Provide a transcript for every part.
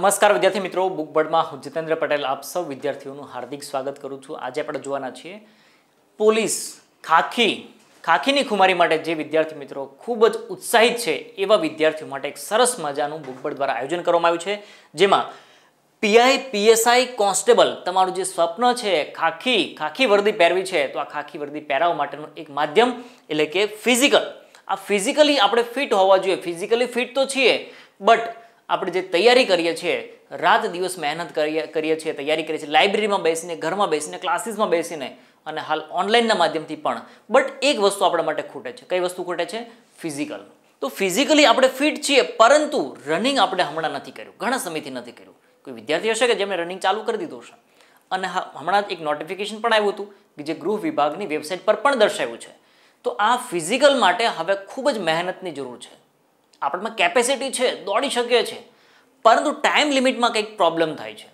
નમસ્કાર વિદ્યાર્થી મિત્રો બુકબર્ડમાં હું જીતેન્દ્ર પટેલ આપ સૌ વિદ્યાર્થીઓનું હાર્દિક સ્વાગત કરું છું આજે આપણે જોવાના છીએ પોલીસ ખાખી ખાખીની ખુમારી માટે જે વિદ્યાર્થી મિત્રો ખૂબ જ ઉત્સાહિત છે એવા વિદ્યાર્થીઓ માટે એક સરસ મજાનું બુકબર્ડ દ્વારા આયોજન કરવામાં આવ્યું છે જેમાં પીઆઈ પીએસઆઈ કોન્સ્ટેબલ તમારું જે સ્વપ્ન છે ખાખી ખાખી વર્દી પહેરવી છે તો આ ખાખી વર્દી પહેરાવવા માટેનું એક માધ્યમ એટલે કે ફિઝિકલ આ ફિઝિકલી આપણે ફિટ હોવા જોઈએ ફિઝિકલી ફિટ તો છીએ બટ આપણે જે તૈયારી કરીએ છીએ રાત દિવસ મહેનત કરીએ કરીએ છીએ તૈયારી કરીએ છીએ લાઇબ્રેરીમાં બેસીને ઘરમાં બેસીને ક્લાસીસમાં બેસીને અને હાલ ઓનલાઈનના માધ્યમથી પણ બટ એક વસ્તુ આપણા માટે ખૂટે છે કઈ વસ્તુ ખૂટે છે ફિઝિકલ તો ફિઝિકલી આપણે ફિટ છીએ પરંતુ રનિંગ આપણે હમણાં નથી કર્યું ઘણા સમયથી નથી કર્યું કોઈ વિદ્યાર્થી હશે કે જેમણે રનિંગ ચાલુ કરી દીધું હશે અને હમણાં એક નોટિફિકેશન પણ આવ્યું હતું કે જે ગૃહ વિભાગની વેબસાઇટ પર પણ દર્શાવ્યું છે તો આ ફિઝિકલ માટે હવે ખૂબ જ મહેનતની જરૂર છે આપણમાં કેપેસિટી છે દોડી શકીએ છીએ પરંતુ ટાઈમ લિમિટમાં કંઈક પ્રોબ્લેમ થાય છે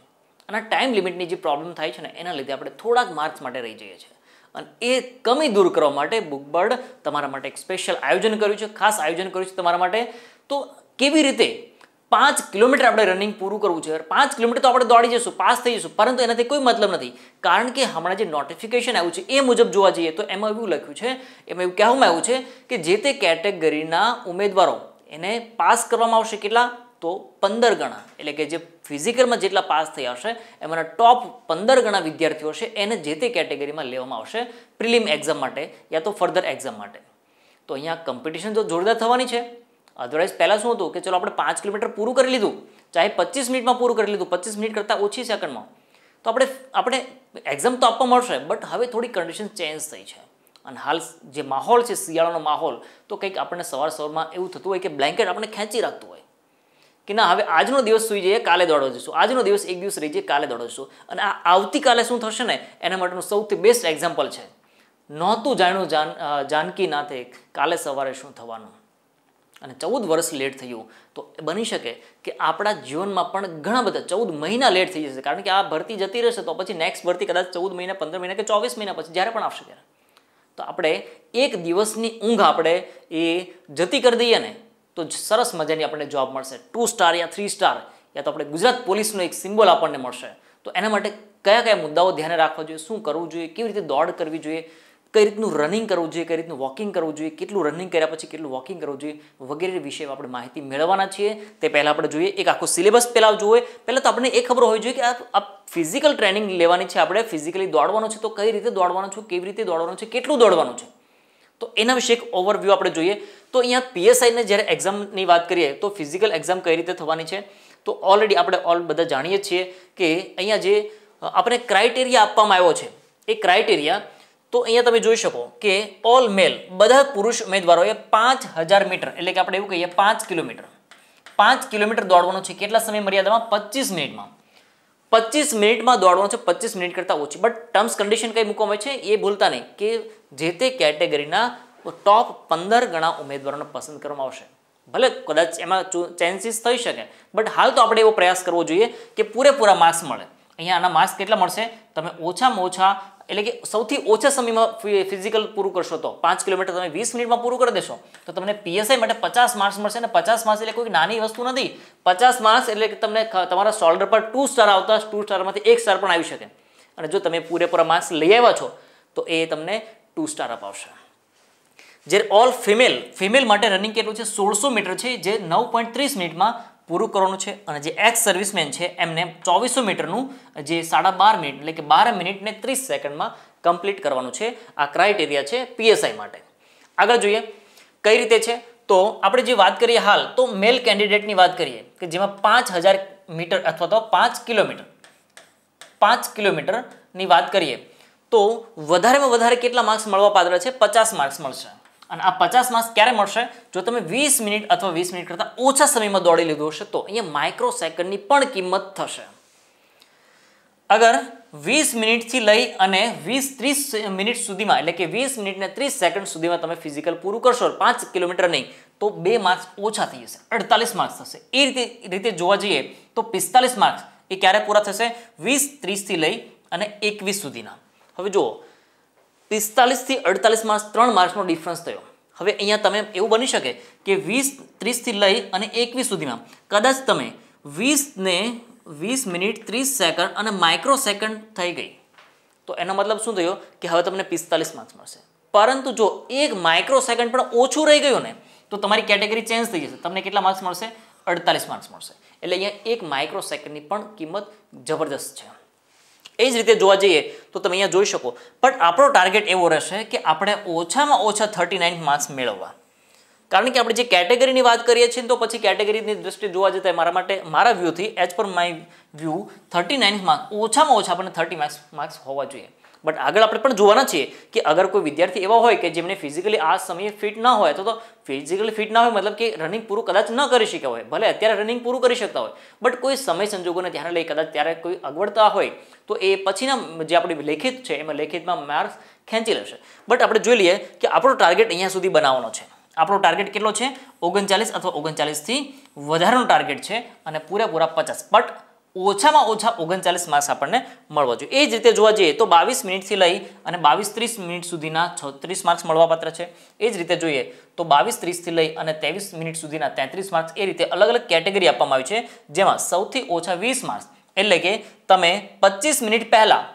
અને ટાઈમ લિમિટની જે પ્રોબ્લેમ થાય છે ને એના લીધે આપણે થોડાક માર્ક્સ માટે રહી જઈએ છીએ અને એ કમી દૂર કરવા માટે બુકબર્ડ તમારા માટે એક સ્પેશિયલ આયોજન કર્યું છે ખાસ આયોજન કર્યું છે તમારા માટે તો કેવી રીતે પાંચ કિલોમીટર આપણે રનિંગ પૂરું કરવું છે પાંચ કિલોમીટર તો આપણે દોડી જઈશું પાસ થઈ જઈશું પરંતુ એનાથી કોઈ મતલબ નથી કારણ કે હમણાં જે નોટિફિકેશન આવ્યું છે એ મુજબ જોવા જઈએ તો એમાં એવું લખ્યું છે એમાં એવું કહેવામાં આવ્યું છે કે જે તે કેટેગરીના ઉમેદવારો એને પાસ કરવામાં આવશે કેટલા તો પંદર ગણા એટલે કે જે ફિઝિકલમાં જેટલા પાસ થયા હશે એમાંના ટોપ પંદર ગણા વિદ્યાર્થીઓ છે એને જે તે કેટેગરીમાં લેવામાં આવશે પ્રિલિમ એક્ઝામ માટે યા તો ફર્ધર એક્ઝામ માટે તો અહીંયા કોમ્પિટિશન તો જોરદાર થવાની છે અધરવાઇઝ પહેલાં શું હતું કે ચલો આપણે પાંચ કિલોમીટર પૂરું કરી લીધું ચાહે પચીસ મિનિટમાં પૂરું કરી લીધું પચીસ મિનિટ કરતાં ઓછી સેકન્ડમાં તો આપણે આપણે એક્ઝામ તો આપવા મળશે બટ હવે થોડી કન્ડિશન ચેન્જ થઈ છે અને હાલ જે માહોલ છે શિયાળાનો માહોલ તો કંઈક આપણને સવાર સવારમાં એવું થતું હોય કે બ્લેન્કેટ આપણે ખેંચી રાખતું હોય કે ના હવે આજનો દિવસ સુઈ જઈએ કાલે દોડવા જઈશું આજનો દિવસ એક દિવસ રહી જઈએ કાલે દોડવા જઈશું અને આ આવતીકાલે શું થશે ને એના માટેનું સૌથી બેસ્ટ એક્ઝામ્પલ છે નહોતું જાણ્યું જાન જાનકી નાથે કાલે સવારે શું થવાનું અને ચૌદ વર્ષ લેટ થયું તો બની શકે કે આપણા જીવનમાં પણ ઘણા બધા ચૌદ મહિના લેટ થઈ જશે કારણ કે આ ભરતી જતી રહેશે તો પછી નેક્સ્ટ ભરતી કદાચ ચૌદ મહિના પંદર મહિના કે ચોવીસ મહિના પછી જ્યારે પણ આવશે ત્યારે તો આપણે એક દિવસની ઊંઘ આપણે એ જતી કરી દઈએ ને તો સરસ મજાની આપણને જોબ મળશે ટુ સ્ટાર યા થ્રી સ્ટાર યા તો આપણે ગુજરાત પોલીસનો એક સિમ્બોલ આપણને મળશે તો એના માટે કયા કયા મુદ્દાઓ ધ્યાને રાખવા જોઈએ શું કરવું જોઈએ કેવી રીતે દોડ કરવી જોઈએ કઈ રીતનું રનિંગ કરવું જોઈએ કઈ રીતનું વોકિંગ કરવું જોઈએ કેટલું રનિંગ કર્યા પછી કેટલું વોકિંગ કરવું જોઈએ વગેરે વિશે આપણે માહિતી મેળવવાના છીએ તે પહેલાં આપણે જોઈએ એક આખો સિલેબસ પહેલાં જોઈએ પહેલાં તો આપણને એ ખબર હોવી જોઈએ કે આ ફિઝિકલ ટ્રેનિંગ લેવાની છે આપણે ફિઝિકલી દોડવાનું છે તો કઈ રીતે દોડવાનું છે કેવી રીતે દોડવાનું છે કેટલું દોડવાનું છે તો એના વિશે એક ઓવરવ્યૂ આપણે જોઈએ તો અહીંયા પીએસઆઈને જ્યારે એક્ઝામની વાત કરીએ તો ફિઝિકલ એક્ઝામ કઈ રીતે થવાની છે તો ઓલરેડી આપણે ઓલ બધા જાણીએ છીએ કે અહીંયા જે આપણે ક્રાઇટેરિયા આપવામાં આવ્યો છે એ ક્રાઇટેરિયા તો અહીંયા તમે જોઈ શકો કે ઓલ મેલ બધા પુરુષ ઉમેદવારોએ પાંચ મીટર એટલે કે આપણે એવું કહીએ પાંચ કિલોમીટર પાંચ કિલોમીટર દોડવાનું છે કેટલા સમય મર્યાદામાં પચીસ મિનિટમાં પચીસ મિનિટમાં દોડવાનું છે પચીસ મિનિટ કરતાં ઓછી બટ ટર્મ્સ કન્ડિશન કઈ મૂકવામાં છે એ ભૂલતા નહીં કે જે તે કેટેગરીના ટોપ પંદર ગણા ઉમેદવારોને પસંદ કરવામાં આવશે ભલે કદાચ એમાં ચેન્સીસ થઈ શકે બટ હાલ તો આપણે એવો પ્રયાસ કરવો જોઈએ કે પૂરેપૂરા માર્ક્સ મળે અહીંયા આના માર્ક્સ કેટલા મળશે તમે ઓછામાં ઓછા એટલે કે સૌથી ઓછા સમયમાં ફિઝિકલ પૂરું કરશો તો પાંચ કિલોમીટર તમે વીસ મિનિટમાં પૂરું કરી દેશો તો તમને પીએસઆઈ માટે પચાસ માર્ક્સ મળશે અને પચાસ માર્ક્સ એટલે કોઈ નાની વસ્તુ નથી પચાસ માર્ક્સ એટલે કે તમને તમારા સોલ્ડર પર ટુ સ્ટાર આવતા ટુ સ્ટારમાંથી એક સ્ટાર પણ આવી શકે અને જો તમે પૂરેપૂરા માર્ક્સ લઈ આવ્યા છો તો એ તમને ટુ સ્ટાર અપાવશે જ્યારે ઓલ ફિમેલ ફિમેલ માટે રનિંગ કેટલું છે સોળસો મીટર છે જે નવ પોઈન્ટ ત્રીસ મિનિટમાં પૂરું કરવાનું છે અને જે એક્સ સર્વિસમેન છે એમને ચોવીસો મીટરનું જે સાડા બાર મિનિટ એટલે કે બાર મિનિટને ત્રીસ સેકન્ડમાં કમ્પ્લીટ કરવાનું છે આ ક્રાઇટેરિયા છે પીએસઆઈ માટે આગળ જોઈએ કઈ રીતે છે તો આપણે જે વાત કરીએ હાલ તો મેલ કેન્ડિડેટની વાત કરીએ કે જેમાં પાંચ હજાર મીટર અથવા તો પાંચ કિલોમીટર પાંચ કિલોમીટરની વાત કરીએ તો વધારેમાં વધારે કેટલા માર્ક્સ મળવા પાત્ર છે પચાસ માર્ક્સ મળશે અને આ પચાસ માસ ક્યારે મળશે જો તમે વીસ મિનિટ અથવા વીસ મિનિટ કરતાં ઓછા સમયમાં દોડી લીધું હશે તો અહીંયા માઇક્રો સેકન્ડની પણ કિંમત થશે અગર વીસ મિનિટથી લઈ અને વીસ ત્રીસ મિનિટ સુધીમાં એટલે કે વીસ મિનિટને ત્રીસ સેકન્ડ સુધીમાં તમે ફિઝિકલ પૂરું કરશો પાંચ કિલોમીટર નહીં તો બે માર્ક્સ ઓછા થઈ જશે અડતાલીસ માર્ક્સ થશે એ રીતે રીતે જોવા જઈએ તો પિસ્તાલીસ માર્ક્સ એ ક્યારે પૂરા થશે વીસ ત્રીસથી લઈ અને એકવીસ સુધીના હવે જુઓ પિસ્તાલીસથી અડતાલીસ માર્ક્સ ત્રણ માર્ક્સનો ડિફરન્સ થયો હવે અહીંયા તમે એવું બની શકે કે વીસ ત્રીસથી લઈ અને એકવીસ સુધીમાં કદાચ તમે વીસને વીસ મિનિટ ત્રીસ સેકન્ડ અને માઇક્રો સેકન્ડ થઈ ગઈ તો એનો મતલબ શું થયો કે હવે તમને પિસ્તાલીસ માર્ક્સ મળશે પરંતુ જો એક માઇક્રો સેકન્ડ પણ ઓછું રહી ગયું ને તો તમારી કેટેગરી ચેન્જ થઈ જશે તમને કેટલા માર્ક્સ મળશે અડતાલીસ માર્ક્સ મળશે એટલે અહીંયા એક માઇક્રો સેકન્ડની પણ કિંમત જબરદસ્ત છે એ જ રીતે જોવા જઈએ તો તમે અહીંયા જોઈ શકો બટ આપણો ટાર્ગેટ એવો રહેશે કે આપણે ઓછામાં ઓછા થર્ટી માર્ક્સ મેળવવા કારણ કે આપણે જે કેટેગરીની વાત કરીએ છીએ તો પછી કેટેગરીની દ્રષ્ટિએ જોવા જતા મારા માટે મારા વ્યૂથી એચ પર my view thirty nine mark ઓછામાં ઓછા આપણને થર્ટી માર્ક્સ માર્ક્સ હોવા જોઈએ બટ આગળ આપણે પણ જોવાના છીએ કે અગર કોઈ વિદ્યાર્થી એવા હોય કે જેમને ફિઝિકલી આ સમયે ફિટ ના હોય તો ફિઝિકલી ફિટ ના હોય મતલબ કે રનિંગ પૂરું કદાચ ન કરી શક્યા હોય ભલે અત્યારે રનિંગ પૂરું કરી શકતા હોય બટ કોઈ સમય સંજોગોને ધ્યાને લઈ કદાચ ત્યારે કોઈ અગવડતા હોય તો એ પછીના જે આપણી લેખિત છે એમાં લેખિતમાં માર્ક્સ ખેંચી લેશે બટ આપણે જોઈ લઈએ કે આપણો ટાર્ગેટ અહીંયા સુધી બનાવવાનો છે આપણો ટાર્ગેટ કેટલો છે ઓગણચાલીસ અથવા ઓગણચાલીસથી વધારેનો ટાર્ગેટ છે અને પૂરેપૂરા પચાસ બટ ઓછામાં ઓછા ઓગણચાલીસ માર્ક્સ આપણને મળવા જોઈએ એ જ રીતે જોવા જઈએ તો બાવીસ મિનિટથી લઈ અને બાવીસ ત્રીસ મિનિટ સુધીના છત્રીસ માર્ક્સ મળવાપાત્ર છે એ જ રીતે જોઈએ તો બાવીસ ત્રીસથી લઈ અને ત્રેવીસ મિનિટ સુધીના તેત્રીસ માર્ક્સ એ રીતે અલગ અલગ કેટેગરી આપવામાં આવી છે જેમાં સૌથી ઓછા વીસ માર્ક્સ એટલે કે તમે પચીસ મિનિટ પહેલાં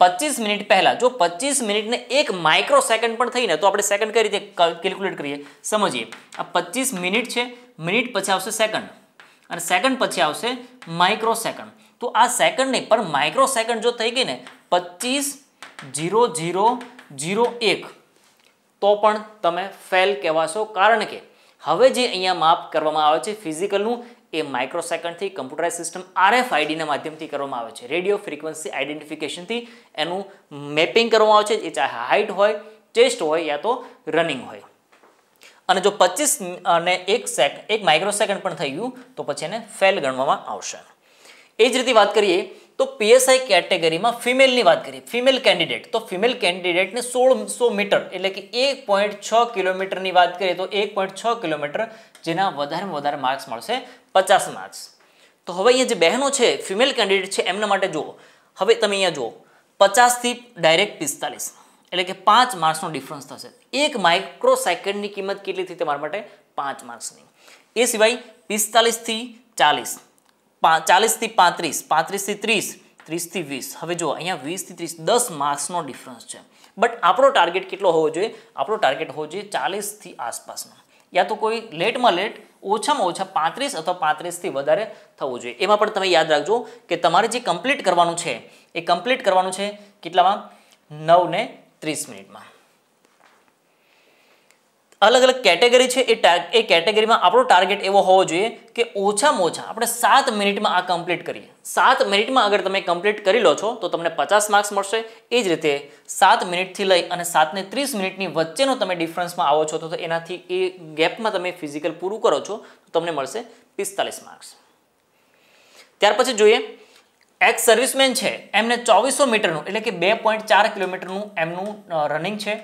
પચીસ મિનિટ પહેલાં જો પચીસ મિનિટને એક માઇક્રો સેકન્ડ પણ થઈને તો આપણે સેકન્ડ કઈ રીતે કેલ્ક્યુલેટ કરીએ સમજીએ આ પચીસ મિનિટ છે મિનિટ પછી આવશે સેકન્ડ અને સેકન્ડ પછી આવશે માઇક્રો સેકન્ડ તો આ સેકન્ડ નહીં પણ માઇક્રો સેકન્ડ જો થઈ ગઈ ને પચીસ જીરો જીરો જીરો એક તો પણ તમે ફેલ કહેવાશો કારણ કે હવે જે અહીંયા માપ કરવામાં આવે છે ફિઝિકલનું એ માઇક્રોસેકન્ડથી કમ્પ્યુટરાઇઝ સિસ્ટમ આરએફઆઈડીના માધ્યમથી કરવામાં આવે છે રેડિયો ફ્રીક્વન્સી આઈડેન્ટિફિકેશનથી એનું મેપિંગ કરવામાં આવે છે એ ચાહે હાઇટ હોય ચેસ્ટ હોય યા તો રનિંગ હોય અને જો પચીસ અને એક સેક એક માઇક્રોસેકન્ડ પણ થઈ ગયું તો પછી એને ફેલ ગણવામાં આવશે એ જ રીતે વાત કરીએ તો પીએસઆઈ કેટેગરીમાં ફિમેલની વાત કરીએ ફિમેલ કેન્ડિડેટ તો ફિમેલ કેન્ડિડેટને સોળસો મીટર એટલે કે એક પોઈન્ટ છ કિલોમીટરની વાત કરીએ તો એક પોઈન્ટ છ કિલોમીટર જેના વધારેમાં વધારે માર્ક્સ મળશે પચાસ માર્ક્સ તો હવે અહીંયા જે બહેનો છે ફિમેલ કેન્ડિડેટ છે એમના માટે જુઓ હવે તમે અહીંયા જુઓ પચાસથી ડાયરેક્ટ પિસ્તાલીસ એટલે કે પાંચ માર્ક્સનો ડિફરન્સ થશે એક માઇક્રો સેકન્ડની કિંમત કેટલી થઈ તમારા માટે પાંચ માર્ક્સની એ સિવાય પિસ્તાલીસથી ચાલીસ ચાલીસથી પાંત્રીસ પાંત્રીસથી ત્રીસ ત્રીસથી વીસ હવે જો અહીંયા વીસથી ત્રીસ દસ માર્ક્સનો ડિફરન્સ છે બટ આપણો ટાર્ગેટ કેટલો હોવો જોઈએ આપણો ટાર્ગેટ હોવો જોઈએ ચાલીસથી આસપાસનો યા તો કોઈ લેટમાં લેટ ઓછામાં ઓછા પાંત્રીસ અથવા પાંત્રીસથી વધારે થવું જોઈએ એમાં પણ તમે યાદ રાખજો કે તમારે જે કમ્પ્લીટ કરવાનું છે એ કમ્પ્લીટ કરવાનું છે કેટલામાં નવ ને ત્રીસ મિનિટમાં અલગ અલગ કેટેગરી છે એ એ કેટેગરીમાં આપણો ટાર્ગેટ એવો હોવો જોઈએ કે ઓછામાં ઓછા આપણે સાત મિનિટમાં આ કમ્પ્લીટ કરીએ સાત મિનિટમાં અગર તમે કમ્પ્લીટ કરી લો છો તો તમને પચાસ માર્ક્સ મળશે એ જ રીતે સાત મિનિટથી લઈ અને સાતને ત્રીસ મિનિટની વચ્ચેનો તમે ડિફરન્સમાં આવો છો તો એનાથી એ ગેપમાં તમે ફિઝિકલ પૂરું કરો છો તો તમને મળશે પિસ્તાલીસ માર્ક્સ ત્યાર પછી જોઈએ એક્સ સર્વિસમેન છે એમને ચોવીસો મીટરનું એટલે કે બે પોઈન્ટ ચાર કિલોમીટરનું એમનું રનિંગ છે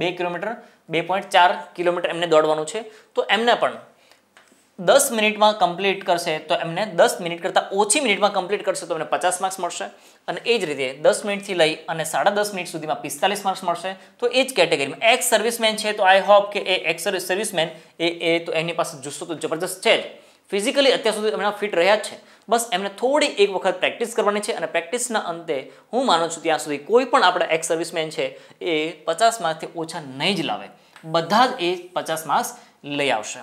બે કિલોમીટર બે પોઈન્ટ ચાર કિલોમીટર એમને દોડવાનું છે તો એમને પણ દસ મિનિટમાં કમ્પ્લીટ કરશે તો એમને દસ મિનિટ કરતાં ઓછી મિનિટમાં કમ્પ્લીટ કરશે તો એમને પચાસ માર્ક્સ મળશે અને એ જ રીતે દસ મિનિટથી લઈ અને સાડા દસ મિનિટ સુધીમાં પિસ્તાલીસ માર્ક્સ મળશે તો એ જ કેટેગરીમાં એક્સ સર્વિસમેન છે તો આઈ હોપ કે એ એક્સ સર્વિસ સર્વિસમેન એ એ તો એની પાસે જુસ્સો તો જબરદસ્ત છે જ ફિઝિકલી અત્યાર સુધી એમના ફિટ રહ્યા જ છે બસ એમને થોડી એક વખત પ્રેક્ટિસ કરવાની છે અને પ્રેક્ટિસના અંતે હું માનું છું ત્યાં સુધી કોઈ પણ આપણા એક્સ સર્વિસમેન છે એ પચાસ માર્કથી ઓછા નહીં જ લાવે બધા જ એ પચાસ માર્ક્સ લઈ આવશે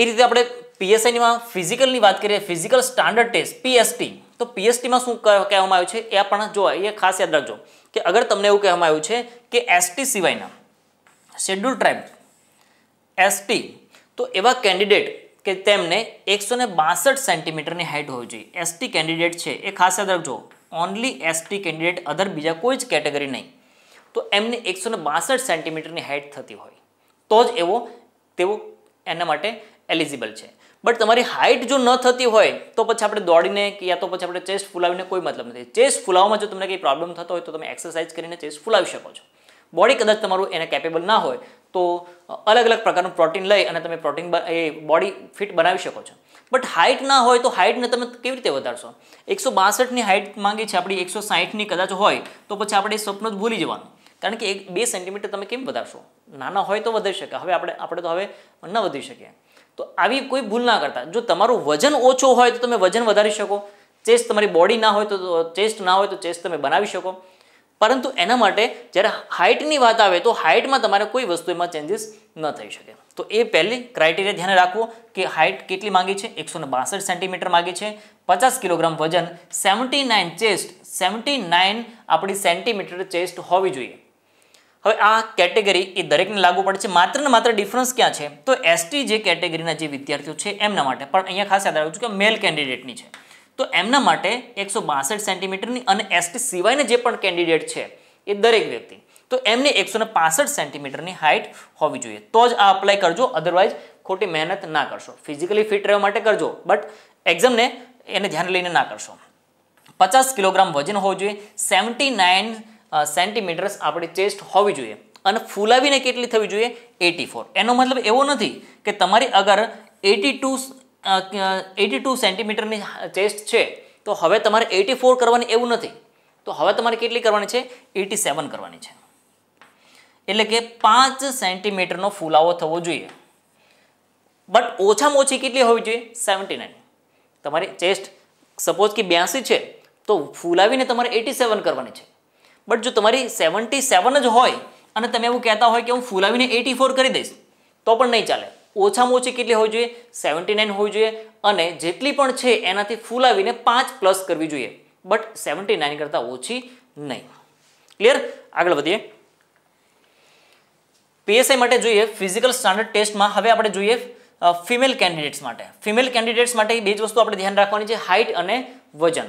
એ રીતે આપણે પીએસઆઈનીમાં ફિઝિકલની વાત કરીએ ફિઝિકલ સ્ટાન્ડર્ડ ટેસ્ટ પીએસટી તો પીએસટીમાં શું કહેવામાં આવ્યું છે એ પણ જો એ ખાસ યાદ રાખજો કે અગર તમને એવું કહેવામાં આવ્યું છે કે એસટી સિવાયના શેડ્યુલ ટ્રાઇબ એસટી તો એવા કેન્ડિડેટ કે તેમને એકસો ને બાસઠ સેન્ટીમીટરની હાઇટ હોવી જોઈએ એસટી કેન્ડિડેટ છે એ ખાસ યાદ રાખજો ઓનલી એસટી કેન્ડિડેટ અધર બીજા કોઈ જ કેટેગરી નહીં તો એમને એકસો ને બાસઠ સેન્ટીમીટરની હાઇટ થતી હોય તો જ એવો તેઓ એના માટે એલિજિબલ છે બટ તમારી હાઇટ જો ન થતી હોય તો પછી આપણે દોડીને કે યા તો પછી આપણે ચેસ્ટ ફુલાવીને કોઈ મતલબ નથી ચેસ્ટ ફુલાવવામાં જો તમને કંઈ પ્રોબ્લેમ થતો હોય તો તમે એક્સરસાઇઝ કરીને ચેસ્ટ ફુલાવી શકો છો બોડી કદાચ તમારું એને કેપેબલ ના હોય તો અલગ અલગ પ્રકારનું પ્રોટીન લઈ અને તમે પ્રોટીન એ બોડી ફિટ બનાવી શકો છો બટ હાઇટ ના હોય તો હાઇટને તમે કેવી રીતે વધારશો એકસો બાસઠની હાઇટ માંગી છે આપણી એકસો સાહીઠની કદાચ હોય તો પછી આપણે એ સ્વપ્ન જ ભૂલી જવાનું કારણ કે એક બે સેન્ટીમીટર તમે કેમ વધારશો નાના હોય તો વધારી શકે હવે આપણે આપણે તો હવે ન વધી શકીએ તો આવી કોઈ ભૂલ ના કરતા જો તમારું વજન ઓછું હોય તો તમે વજન વધારી શકો ચેસ્ટ તમારી બોડી ના હોય તો ચેસ્ટ ના હોય તો ચેસ્ટ તમે બનાવી શકો પરંતુ એના માટે જ્યારે હાઇટની વાત આવે તો હાઇટમાં તમારે કોઈ વસ્તુ એમાં ચેન્જીસ ન થઈ શકે તો એ પહેલી ક્રાઇટેરિયા ધ્યાને રાખવો કે હાઇટ કેટલી માંગી છે એકસો સેન્ટીમીટર માંગી છે પચાસ કિલોગ્રામ વજન seventy nine chest seventy nine આપણી સેન્ટીમીટર ચેસ્ટ હોવી જોઈએ હવે આ કેટેગરી એ દરેકને લાગુ પડે છે માત્ર ને માત્ર ડિફરન્સ ક્યાં છે તો એસટી જે કેટેગરીના જે વિદ્યાર્થીઓ છે એમના માટે પણ અહીંયા ખાસ યાદ આવ્યું રાખજો કે મેલ કેન્ડિડેટની છે તો એમના માટે એકસો બાસઠ સેન્ટીમીટરની અને એસટી સિવાયના જે પણ કેન્ડિડેટ છે એ દરેક વ્યક્તિ તો એમને એકસો ને પાસઠ સેન્ટીમીટરની હાઇટ હોવી જોઈએ તો જ આ અપ્લાય કરજો અધરવાઇઝ ખોટી મહેનત ના કરશો ફિઝિકલી ફિટ રહેવા માટે કરજો બટ એક્ઝામને એને ધ્યાન લઈને ના કરશો પચાસ કિલોગ્રામ વજન હોવું જોઈએ સેવન્ટી નાઇન સેન્ટીમીટર્સ આપણી ચેસ્ટ હોવી જોઈએ અને ફૂલાવીને કેટલી થવી જોઈએ એટી ફોર એનો મતલબ એવો નથી કે તમારી અગર એટી ટુ એટી ટુ સેન્ટીમીટરની ચેસ્ટ છે તો હવે તમારે એટી ફોર કરવાની એવું નથી તો હવે તમારે કેટલી કરવાની છે એટી સેવન કરવાની છે એટલે કે પાંચ સેન્ટીમીટરનો ફુલાવો થવો જોઈએ બટ ઓછામાં ઓછી કેટલી હોવી જોઈએ સેવન્ટી નાઇન તમારી ચેસ્ટ સપોઝ કે બ્યાસી છે તો ફુલાવીને તમારે એટી સેવન કરવાની છે બટ જો તમારી સેવન્ટી સેવન જ હોય અને તમે એવું કહેતા હોય કે હું ફુલાવીને એટી ફોર કરી દઈશ તો પણ નહીં ચાલે ઓછામાં ઓછી કેટલી હોવી જોઈએ સેવન્ટી નાઇન હોવી જોઈએ અને જેટલી પણ છે એનાથી ફૂલ આવીને પાંચ પ્લસ કરવી જોઈએ બટ સેવન્ટી નાઇન કરતાં ઓછી નહીં ક્લિયર આગળ વધીએ પીએસઆઈ માટે જોઈએ ફિઝિકલ સ્ટાન્ડર્ડ ટેસ્ટમાં હવે આપણે જોઈએ ફિમેલ કેન્ડિડેટ્સ માટે ફિમેલ કેન્ડિડેટ્સ માટે બે જ વસ્તુ આપણે ધ્યાન રાખવાની છે હાઇટ અને વજન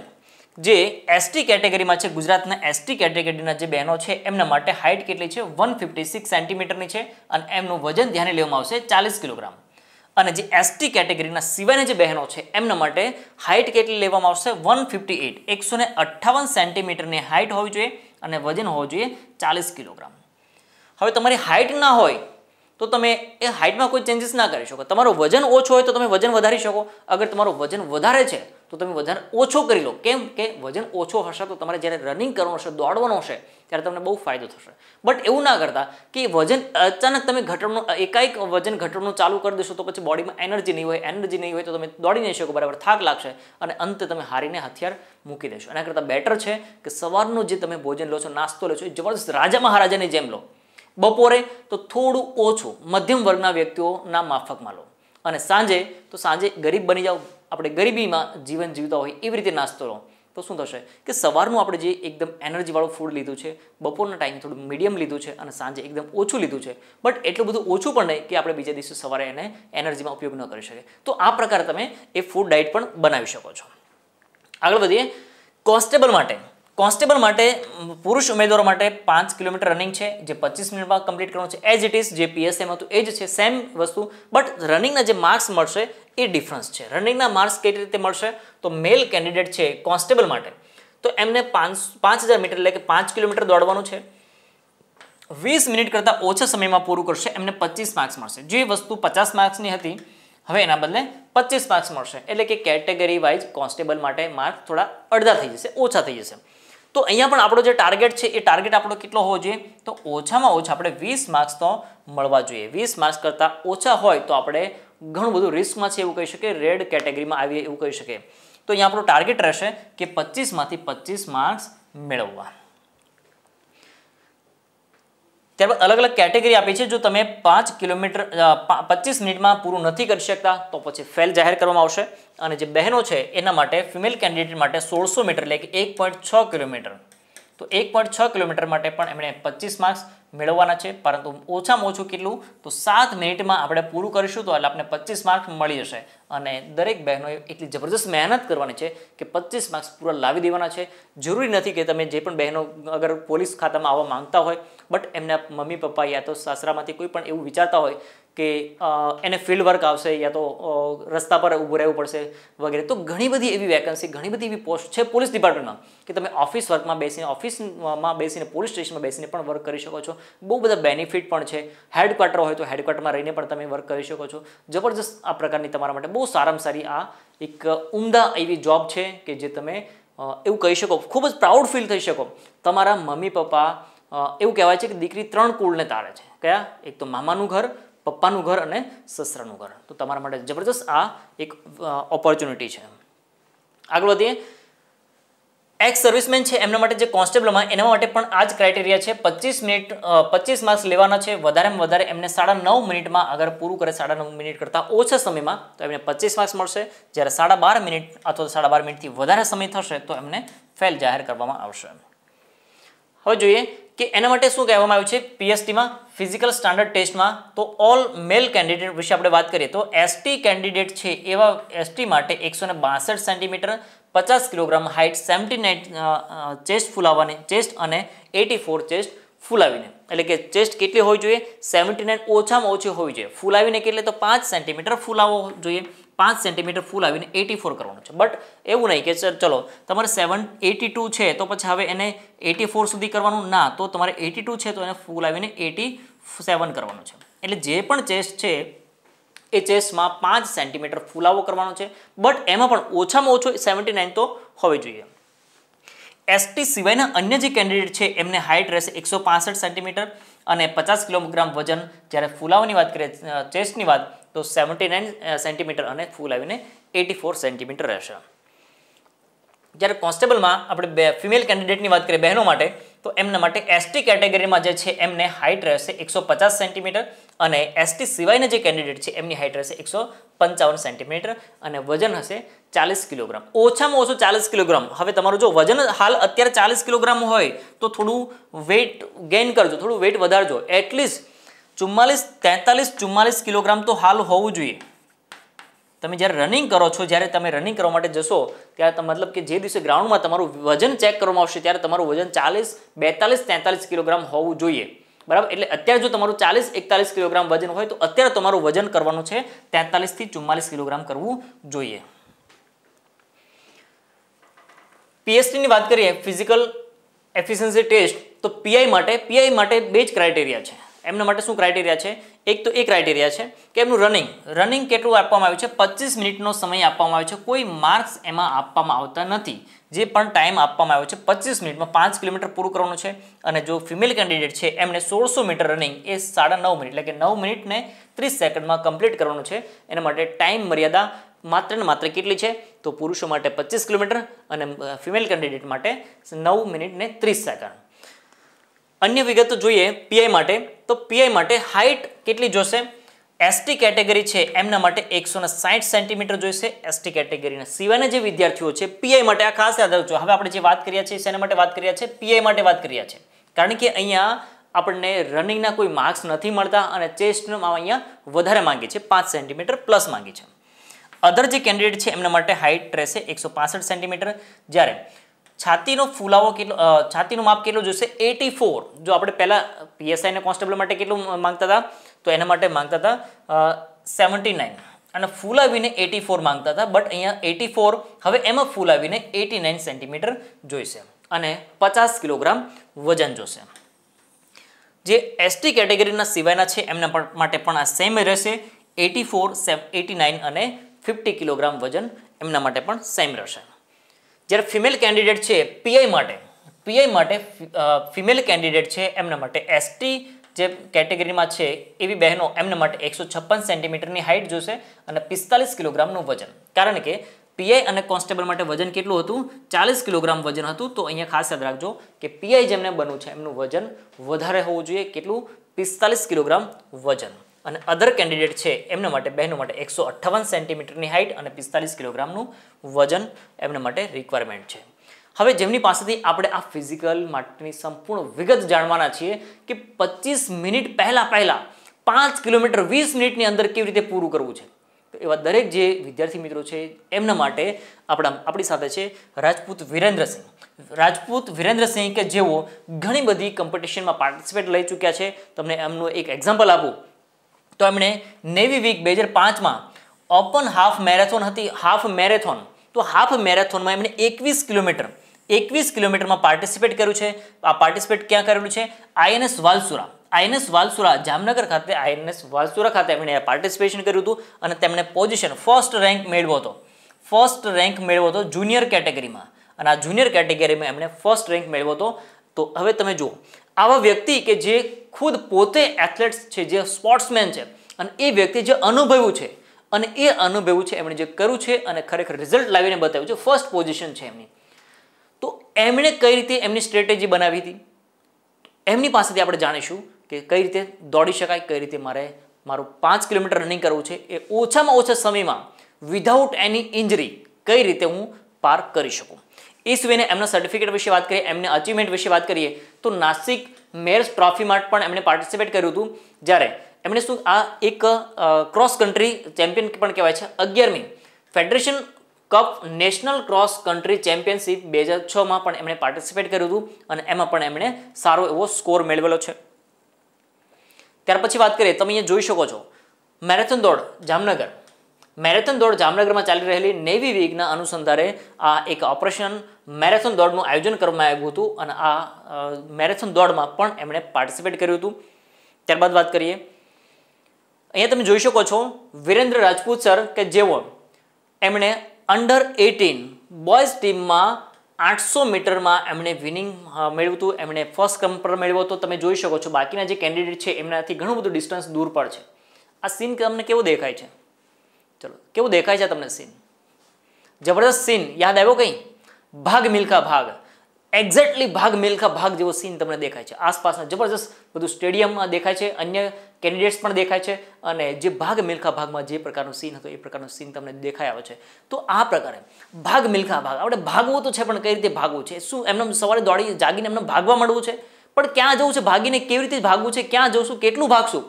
જે એસટી કેટેગરીમાં છે ગુજરાતના એસટી કેટેગરીના જે બહેનો છે એમના માટે હાઇટ કેટલી છે વન સેન્ટીમીટરની છે અને એમનું વજન ધ્યાને લેવામાં આવશે ચાલીસ કિલોગ્રામ અને જે એસટી કેટેગરીના સિવાયની જે બહેનો છે એમના માટે હાઇટ કેટલી લેવામાં આવશે વન ફિફ્ટી સેન્ટીમીટરની હાઇટ હોવી જોઈએ અને વજન હોવું જોઈએ ચાલીસ કિલોગ્રામ હવે તમારી હાઇટ ના હોય તો તમે એ હાઇટમાં કોઈ ચેન્જીસ ના કરી શકો તમારું વજન ઓછો હોય તો તમે વજન વધારી શકો અગર તમારું વજન વધારે છે તો તમે વજન ઓછો કરી લો કેમ કે વજન ઓછો હશે તો તમારે જ્યારે રનિંગ કરવાનું હશે દોડવાનું હશે ત્યારે તમને બહુ ફાયદો થશે બટ એવું ના કરતા કે વજન અચાનક તમે ઘટાડનું એકાએક વજન ઘટાડવાનું ચાલુ કરી દેશો તો પછી બોડીમાં એનર્જી નહીં હોય એનર્જી નહીં હોય તો તમે દોડી નહીં શકો બરાબર થાક લાગશે અને અંતે તમે હારીને હથિયાર મૂકી દેશો એના કરતાં બેટર છે કે સવારનું જે તમે ભોજન લો છો નાસ્તો લો છો એ જબરદસ્ત રાજા મહારાજાની જેમ લો બપોરે તો થોડું ઓછું મધ્યમ વર્ગના વ્યક્તિઓના માફકમાં લો અને સાંજે તો સાંજે ગરીબ બની જાઓ આપણે ગરીબીમાં જીવન જીવતા હોય એવી રીતે નાસ્તો લો તો શું થશે કે સવારનું આપણે જે એકદમ એનર્જીવાળું ફૂડ લીધું છે બપોરના ટાઈમ થોડું મીડિયમ લીધું છે અને સાંજે એકદમ ઓછું લીધું છે બટ એટલું બધું ઓછું પણ નહીં કે આપણે બીજા દિવસે સવારે એને એનર્જીમાં ઉપયોગ ન કરી શકીએ તો આ પ્રકારે તમે એ ફૂડ ડાયટ પણ બનાવી શકો છો આગળ વધીએ કોન્સ્ટેબલ માટે કોન્સ્ટેબલ માટે પુરુષ ઉમેદવારો માટે પાંચ કિલોમીટર રનિંગ છે જે પચીસ મિનિટમાં કમ્પ્લીટ કરવાનું છે એજ ઇટ ઇઝ જે પીએસએમ હતું એ જ છે સેમ વસ્તુ બટ રનિંગના જે માર્ક્સ મળશે એ ડિફરન્સ છે રનિંગના માર્ક્સ કેવી રીતે મળશે તો મેલ કેન્ડિડેટ છે કોન્સ્ટેબલ માટે તો એમને પાંચ પાંચ હજાર મીટર એટલે કે પાંચ કિલોમીટર દોડવાનું છે વીસ મિનિટ કરતાં ઓછા સમયમાં પૂરું કરશે એમને પચીસ માર્ક્સ મળશે જે વસ્તુ પચાસ માર્ક્સની હતી હવે એના બદલે પચીસ માર્ક્સ મળશે એટલે કે કેટેગરી વાઇઝ કોન્સ્ટેબલ માટે માર્ક થોડા અડધા થઈ જશે ઓછા થઈ જશે તો અહીંયા પણ આપણો જે ટાર્ગેટ છે એ ટાર્ગેટ આપણો કેટલો હોવો જોઈએ તો ઓછામાં ઓછા આપણે વીસ માર્ક્સ તો મળવા જોઈએ વીસ માર્ક્સ કરતાં ઓછા હોય તો આપણે ઘણું બધું રિસ્કમાં છે એવું કહી શકીએ રેડ કેટેગરીમાં આવીએ એવું કહી શકીએ તો અહીંયા આપણો ટાર્ગેટ રહેશે કે પચીસમાંથી પચીસ માર્ક્સ મેળવવા ત્યારબાદ અલગ અલગ કેટેગરી આપી છે જો તમે પાંચ કિલોમીટર પચીસ મિનિટમાં પૂરું નથી કરી શકતા તો પછી ફેલ જાહેર કરવામાં આવશે અને જે બહેનો છે એના માટે ફિમેલ કેન્ડિડેટ માટે સોળસો મીટર એટલે કે એક કિલોમીટર તો એક કિલોમીટર માટે પણ એમણે પચીસ માર્ક્સ મેળવવાના છે પરંતુ ઓછામાં ઓછું કેટલું તો સાત મિનિટમાં આપણે પૂરું કરીશું તો એટલે આપણે પચીસ માર્ક્સ મળી જશે અને દરેક બહેનોએ એટલી જબરજસ્ત મહેનત કરવાની છે કે પચીસ માર્ક્સ પૂરા લાવી દેવાના છે જરૂરી નથી કે તમે જે પણ બહેનો અગર પોલીસ ખાતામાં આવવા માંગતા હોય બટ એમના મમ્મી પપ્પા યા તો સાસરામાંથી કોઈ પણ એવું વિચારતા હોય કે એને ફિલ્ડ વર્ક આવશે યા તો રસ્તા પર ઊભું રહેવું પડશે વગેરે તો ઘણી બધી એવી વેકન્સી ઘણી બધી એવી પોસ્ટ છે પોલીસ ડિપાર્ટમેન્ટમાં કે તમે ઓફિસ વર્કમાં બેસીને ઓફિસમાં બેસીને પોલીસ સ્ટેશનમાં બેસીને પણ વર્ક કરી શકો છો બહુ બધા બેનિફિટ પણ છે હેડક્વાર્ટર હોય તો હેડક્વાર્ટરમાં રહીને પણ તમે વર્ક કરી શકો છો જબરજસ્ત આ પ્રકારની તમારા માટે બહુ સારામાં સારી આ એક ઉમદા એવી જોબ છે કે જે તમે એવું કહી શકો ખૂબ જ પ્રાઉડ ફીલ થઈ શકો તમારા મમ્મી પપ્પા એવું કહેવાય છે કે દીકરી ત્રણ કુળને તારે છે કયા એક તો મામાનું ઘર પપ્પાનું ઘર અને સસરાનું ઘર તો તમારા માટે જબરજસ્ત આ એક ઓપોર્ચ્યુનિટી છે આગળ વધીએ એક્સ સર્વિસમેન છે એમના માટે જે કોન્સ્ટેબલમાં એના માટે પણ આ જ ક્રાઇટેરિયા છે પચીસ મિનિટ પચીસ માર્ક્સ લેવાના છે વધારેમાં વધારે એમને સાડા નવ મિનિટમાં અગર પૂરું કરે સાડા નવ મિનિટ કરતાં ઓછા સમયમાં તો એમને પચીસ માર્ક્સ મળશે જ્યારે સાડા બાર મિનિટ અથવા સાડા બાર મિનિટથી વધારે સમય થશે તો એમને ફેલ જાહેર કરવામાં આવશે હવે જોઈએ કે એના માટે શું કહેવામાં આવ્યું છે પીએસટીમાં ફિઝિકલ સ્ટાન્ડર્ડ ટેસ્ટમાં તો ઓલ મેલ કેન્ડિડેટ વિશે આપણે વાત કરીએ તો એસટી કેન્ડિડેટ છે એવા એસટી માટે એકસો સેન્ટીમીટર પચાસ કિલોગ્રામ હાઇટ સેવન્ટી ચેસ્ટ ફૂલાવવાની ચેસ્ટ અને એટી ચેસ્ટ ફૂલાવીને એટલે કે ચેસ્ટ કેટલી હોવી જોઈએ સેવન્ટી ઓછામાં ઓછી હોવી જોઈએ ફૂલાવીને કેટલે તો પાંચ સેન્ટીમીટર ફૂલાવો જોઈએ પાંચ સેન્ટીમીટર ફૂલ આવીને એટી ફોર કરવાનું છે બટ એવું નહીં કે ચલો તમારે સેવન એટી ટુ છે તો પછી હવે એને એટી ફોર સુધી કરવાનું ના તો તમારે એટી ટુ છે તો એને ફૂલ આવીને એટી સેવન કરવાનું છે એટલે જે પણ ચેસ છે એ ચેસમાં પાંચ સેન્ટીમીટર ફૂલાવો કરવાનો છે બટ એમાં પણ ઓછામાં ઓછો સેવન્ટી નાઇન તો હોવી જોઈએ એસટી સિવાયના અન્ય જે કેન્ડિડેટ છે એમને હાઇટ રહેશે એકસો સેન્ટીમીટર અને પચાસ કિલોગ્રામ વજન જ્યારે ફૂલાવાની વાત કરીએ ચેસ્ટની વાત તો સેવન્ટી નાઇન સેન્ટીમીટર અને ફૂલ આવીને એટી ફોર સેન્ટીમીટર રહેશે જ્યારે કોન્સ્ટેબલમાં આપણે બે ફિમેલ કેન્ડિડેટની વાત કરીએ બહેનો માટે તો એમના માટે એસટી કેટેગરીમાં જે છે એમને હાઇટ રહેશે એકસો પચાસ સેન્ટીમીટર અને એસટી સિવાયના જે કેન્ડિડેટ છે એમની હાઇટ રહેશે એકસો પંચાવન સેન્ટીમીટર અને વજન હશે ચાલીસ કિલોગ્રામ ઓછામાં ઓછું ચાલીસ કિલોગ્રામ હવે તમારું જો વજન હાલ અત્યારે ચાલીસ કિલોગ્રામ હોય તો થોડું વેઇટ ગેઇન કરજો થોડું વેઇટ વધારજો એટલીસ્ટ ચુમ્માલીસ તેતાલીસ ચુમ્માલીસ કિલોગ્રામ તો હાલ હોવું જોઈએ તમે જ્યારે રનિંગ કરો છો જ્યારે તમે રનિંગ કરવા માટે જશો ત્યારે મતલબ કે જે દિવસે ગ્રાઉન્ડમાં તમારું વજન ચેક કરવામાં આવશે ત્યારે તમારું વજન ચાલીસ બેતાલીસ તેતાલીસ કિલોગ્રામ હોવું જોઈએ બરાબર એટલે અત્યારે જો તમારું ચાલીસ એકતાલીસ કિલોગ્રામ વજન હોય તો અત્યારે તમારું વજન કરવાનું છે તેતાલીસથી ચુમ્માલીસ કિલોગ્રામ કરવું જોઈએ પીએસટીની વાત કરીએ ફિઝિકલ એફિશિયન્સી ટેસ્ટ તો પીઆઈ માટે પીઆઈ માટે બે જ ક્રાઇટેરિયા છે એમના માટે શું ક્રાઇટેરિયા છે એક તો એ ક્રાઇટેરિયા છે કે એમનું રનિંગ રનિંગ કેટલું આપવામાં આવ્યું છે પચીસ મિનિટનો સમય આપવામાં આવ્યો છે કોઈ માર્ક્સ એમાં આપવામાં આવતા નથી જે પણ ટાઈમ આપવામાં આવ્યો છે પચીસ મિનિટમાં પાંચ કિલોમીટર પૂરું કરવાનું છે અને જો ફિમેલ કેન્ડિડેટ છે એમને સોળસો મીટર રનિંગ એ સાડા નવ મિનિટ એટલે કે નવ મિનિટને ત્રીસ સેકન્ડમાં કમ્પ્લીટ કરવાનું છે એના માટે ટાઈમ મર્યાદા માત્ર ને માત્ર કેટલી છે તો પુરુષો માટે પચીસ કિલોમીટર અને ફિમેલ કેન્ડિડેટ માટે નવ મિનિટને ત્રીસ સેકન્ડ અન્ય વિગતો જોઈએ પીઆઈ માટે તો પીઆઈ માટે હાઇટ કેટલી જોશે એસટી કેટેગરી છે એમના માટે એકસો સેન્ટીમીટર જોઈશે એસટી કેટેગરીના સિવાયના જે વિદ્યાર્થીઓ છે પીઆઈ માટે આ ખાસ યાદ રાખજો હવે આપણે જે વાત કરીએ છીએ શેના માટે વાત કરીએ છીએ પીઆઈ માટે વાત કરીએ છીએ કારણ કે અહીંયા આપણને રનિંગના કોઈ માર્ક્સ નથી મળતા અને ચેસ્ટમાં અહીંયા વધારે માંગી છે પાંચ સેન્ટીમીટર પ્લસ માંગી છે અધર જે કેન્ડિડેટ છે એમના માટે હાઇટ રહેશે એકસો સેન્ટીમીટર જ્યારે છાતીનો ફુલાવો કેટલો છાતીનું માપ કેટલું જોશે એટી જો આપણે પહેલાં પીએસઆઈને કોન્સ્ટેબલ માટે કેટલું માગતા હતા તો એના માટે માંગતા હતા સેવન્ટી અને ફૂલાવીને એટી ફોર માંગતા હતા બટ અહીંયા એટી હવે એમાં ફૂલાવીને એટી સેન્ટીમીટર જોઈશે અને પચાસ કિલોગ્રામ વજન જોશે જે એસટી કેટેગરીના સિવાયના છે એમના માટે પણ આ સેમ રહેશે એટી ફોર અને ફિફ્ટી કિલોગ્રામ વજન એમના માટે પણ સેમ રહેશે જ્યારે ફિમેલ કેન્ડિડેટ છે પીઆઈ માટે પીઆઈ માટે ફિમેલ કેન્ડિડેટ છે એમના માટે એસટી જે કેટેગરીમાં છે એવી બહેનો એમના માટે એકસો છપ્પન સેન્ટીમીટરની હાઇટ જોશે અને પિસ્તાલીસ કિલોગ્રામનું વજન કારણ કે પીઆઈ અને કોન્સ્ટેબલ માટે વજન કેટલું હતું ચાલીસ કિલોગ્રામ વજન હતું તો અહીંયા ખાસ યાદ રાખજો કે પીઆઈ જેમને બનવું છે એમનું વજન વધારે હોવું જોઈએ કેટલું પિસ્તાલીસ કિલોગ્રામ વજન અને અધર કેન્ડિડેટ છે એમના માટે બહેનો માટે એકસો અઠ્ઠાવન સેન્ટીમીટરની હાઇટ અને પિસ્તાલીસ કિલોગ્રામનું વજન એમના માટે રિક્વાયરમેન્ટ છે હવે જેમની પાસેથી આપણે આ ફિઝિકલ માટેની સંપૂર્ણ વિગત જાણવાના છીએ કે પચીસ મિનિટ પહેલાં પહેલાં પાંચ કિલોમીટર વીસ મિનિટની અંદર કેવી રીતે પૂરું કરવું છે તો એવા દરેક જે વિદ્યાર્થી મિત્રો છે એમના માટે આપણા આપણી સાથે છે રાજપૂત વિરેન્દ્રસિંહ રાજપૂત વિરેન્દ્રસિંહ કે જેઓ ઘણી બધી કોમ્પિટિશનમાં પાર્ટિસિપેટ લઈ ચૂક્યા છે તમને એમનું એક એક્ઝામ્પલ આપું તો એમણે નેવી વીક બે હજાર પાંચમાં ઓપન હાફ મેરેથોન હતી હાફ મેરેથોન તો હાફ મેરેથોનમાં એમણે એકવીસ કિલોમીટર એકવીસ કિલોમીટરમાં પાર્ટિસિપેટ કર્યું છે આ પાર્ટિસિપેટ ક્યાં કરેલું છે આઈએનએસ વાલસુરા આઈએનએસ વાલસુરા જામનગર ખાતે આઈએનએસ વાલસુરા ખાતે એમણે પાર્ટિસિપેશન કર્યું હતું અને તેમણે પોઝિશન ફર્સ્ટ રેન્ક મેળવ્યો હતો ફર્સ્ટ રેન્ક મેળવો હતો જુનિયર કેટેગરીમાં અને આ જુનિયર કેટેગરીમાં એમણે ફર્સ્ટ રેન્ક મેળવ્યો હતો તો હવે તમે જુઓ આવા વ્યક્તિ કે જે ખુદ પોતે એથ્લેટ્સ છે જે સ્પોર્ટ્સમેન છે અને એ વ્યક્તિ જે અનુભવ્યું છે અને એ અનુભવ્યું છે એમણે જે કર્યું છે અને ખરેખર રિઝલ્ટ લાવીને બતાવ્યું છે ફર્સ્ટ પોઝિશન છે એમની તો એમણે કઈ રીતે એમની સ્ટ્રેટેજી બનાવી હતી એમની પાસેથી આપણે જાણીશું કે કઈ રીતે દોડી શકાય કઈ રીતે મારે મારું પાંચ કિલોમીટર રનિંગ કરવું છે એ ઓછામાં ઓછા સમયમાં વિધાઉટ એની ઇન્જરી કઈ રીતે હું પાર કરી શકું એ એમના સર્ટિફિકેટ વિશે વાત કરીએ એમને અચીવમેન્ટ વિશે વાત કરીએ તો નાસિક મેર્સ ટ્રોફીમાં પણ એમણે પાર્ટિસિપેટ કર્યું હતું જ્યારે એમણે શું આ એક ક્રોસ કન્ટ્રી ચેમ્પિયન પણ કહેવાય છે અગિયારમી Federation Cup National Cross Country Championship બે હજાર છમાં પણ એમણે પાર્ટિસિપેટ કર્યું હતું અને એમાં પણ એમણે સારો એવો સ્કોર મેળવેલો છે ત્યાર પછી વાત કરીએ તમે અહીંયા જોઈ શકો છો મેરેથોન દોડ જામનગર મેરેથોન દોડ જામનગરમાં ચાલી રહેલી નેવી વીગના અનુસંધાને આ એક ઓપરેશન મેરેથોન દોડનું આયોજન કરવામાં આવ્યું હતું અને આ મેરેથોન દોડમાં પણ એમણે પાર્ટિસિપેટ કર્યું હતું ત્યારબાદ વાત કરીએ અહીંયા તમે જોઈ શકો છો વિરેન્દ્ર રાજપૂત સર કે જેઓ એમણે અંડર એટીન બોયઝ ટીમમાં આઠસો મીટરમાં એમણે વિનિંગ મેળવ્યું હતું એમણે ફર્સ્ટ ક્રમ પર મેળવ્યો હતો તમે જોઈ શકો છો બાકીના જે કેન્ડિડેટ છે એમનાથી ઘણું બધું ડિસ્ટન્સ દૂર પર છે આ સીન તમને કેવો દેખાય છે ચલો કેવું દેખાય છે તમને સીન જબરદસ્ત સીન યાદ આવ્યો કંઈ ભાગ મિલકા ભાગ એક્ઝેક્ટલી ભાગ મિલખા ભાગ જેવો સીન તમને દેખાય છે આસપાસના જબરજસ્ત બધું સ્ટેડિયમમાં દેખાય છે અન્ય કેન્ડિડેટ્સ પણ દેખાય છે અને જે ભાગ મિલખા ભાગમાં જે પ્રકારનો સીન હતો એ પ્રકારનો સીન તમને દેખાય આવે છે તો આ પ્રકારે ભાગ મિલખા ભાગ આપણે ભાગવું તો છે પણ કઈ રીતે ભાગવું છે શું એમને સવારે દોડી જાગીને એમને ભાગવા મળવું છે પણ ક્યાં જવું છે ભાગીને કેવી રીતે ભાગવું છે ક્યાં જવું કેટલું ભાગશું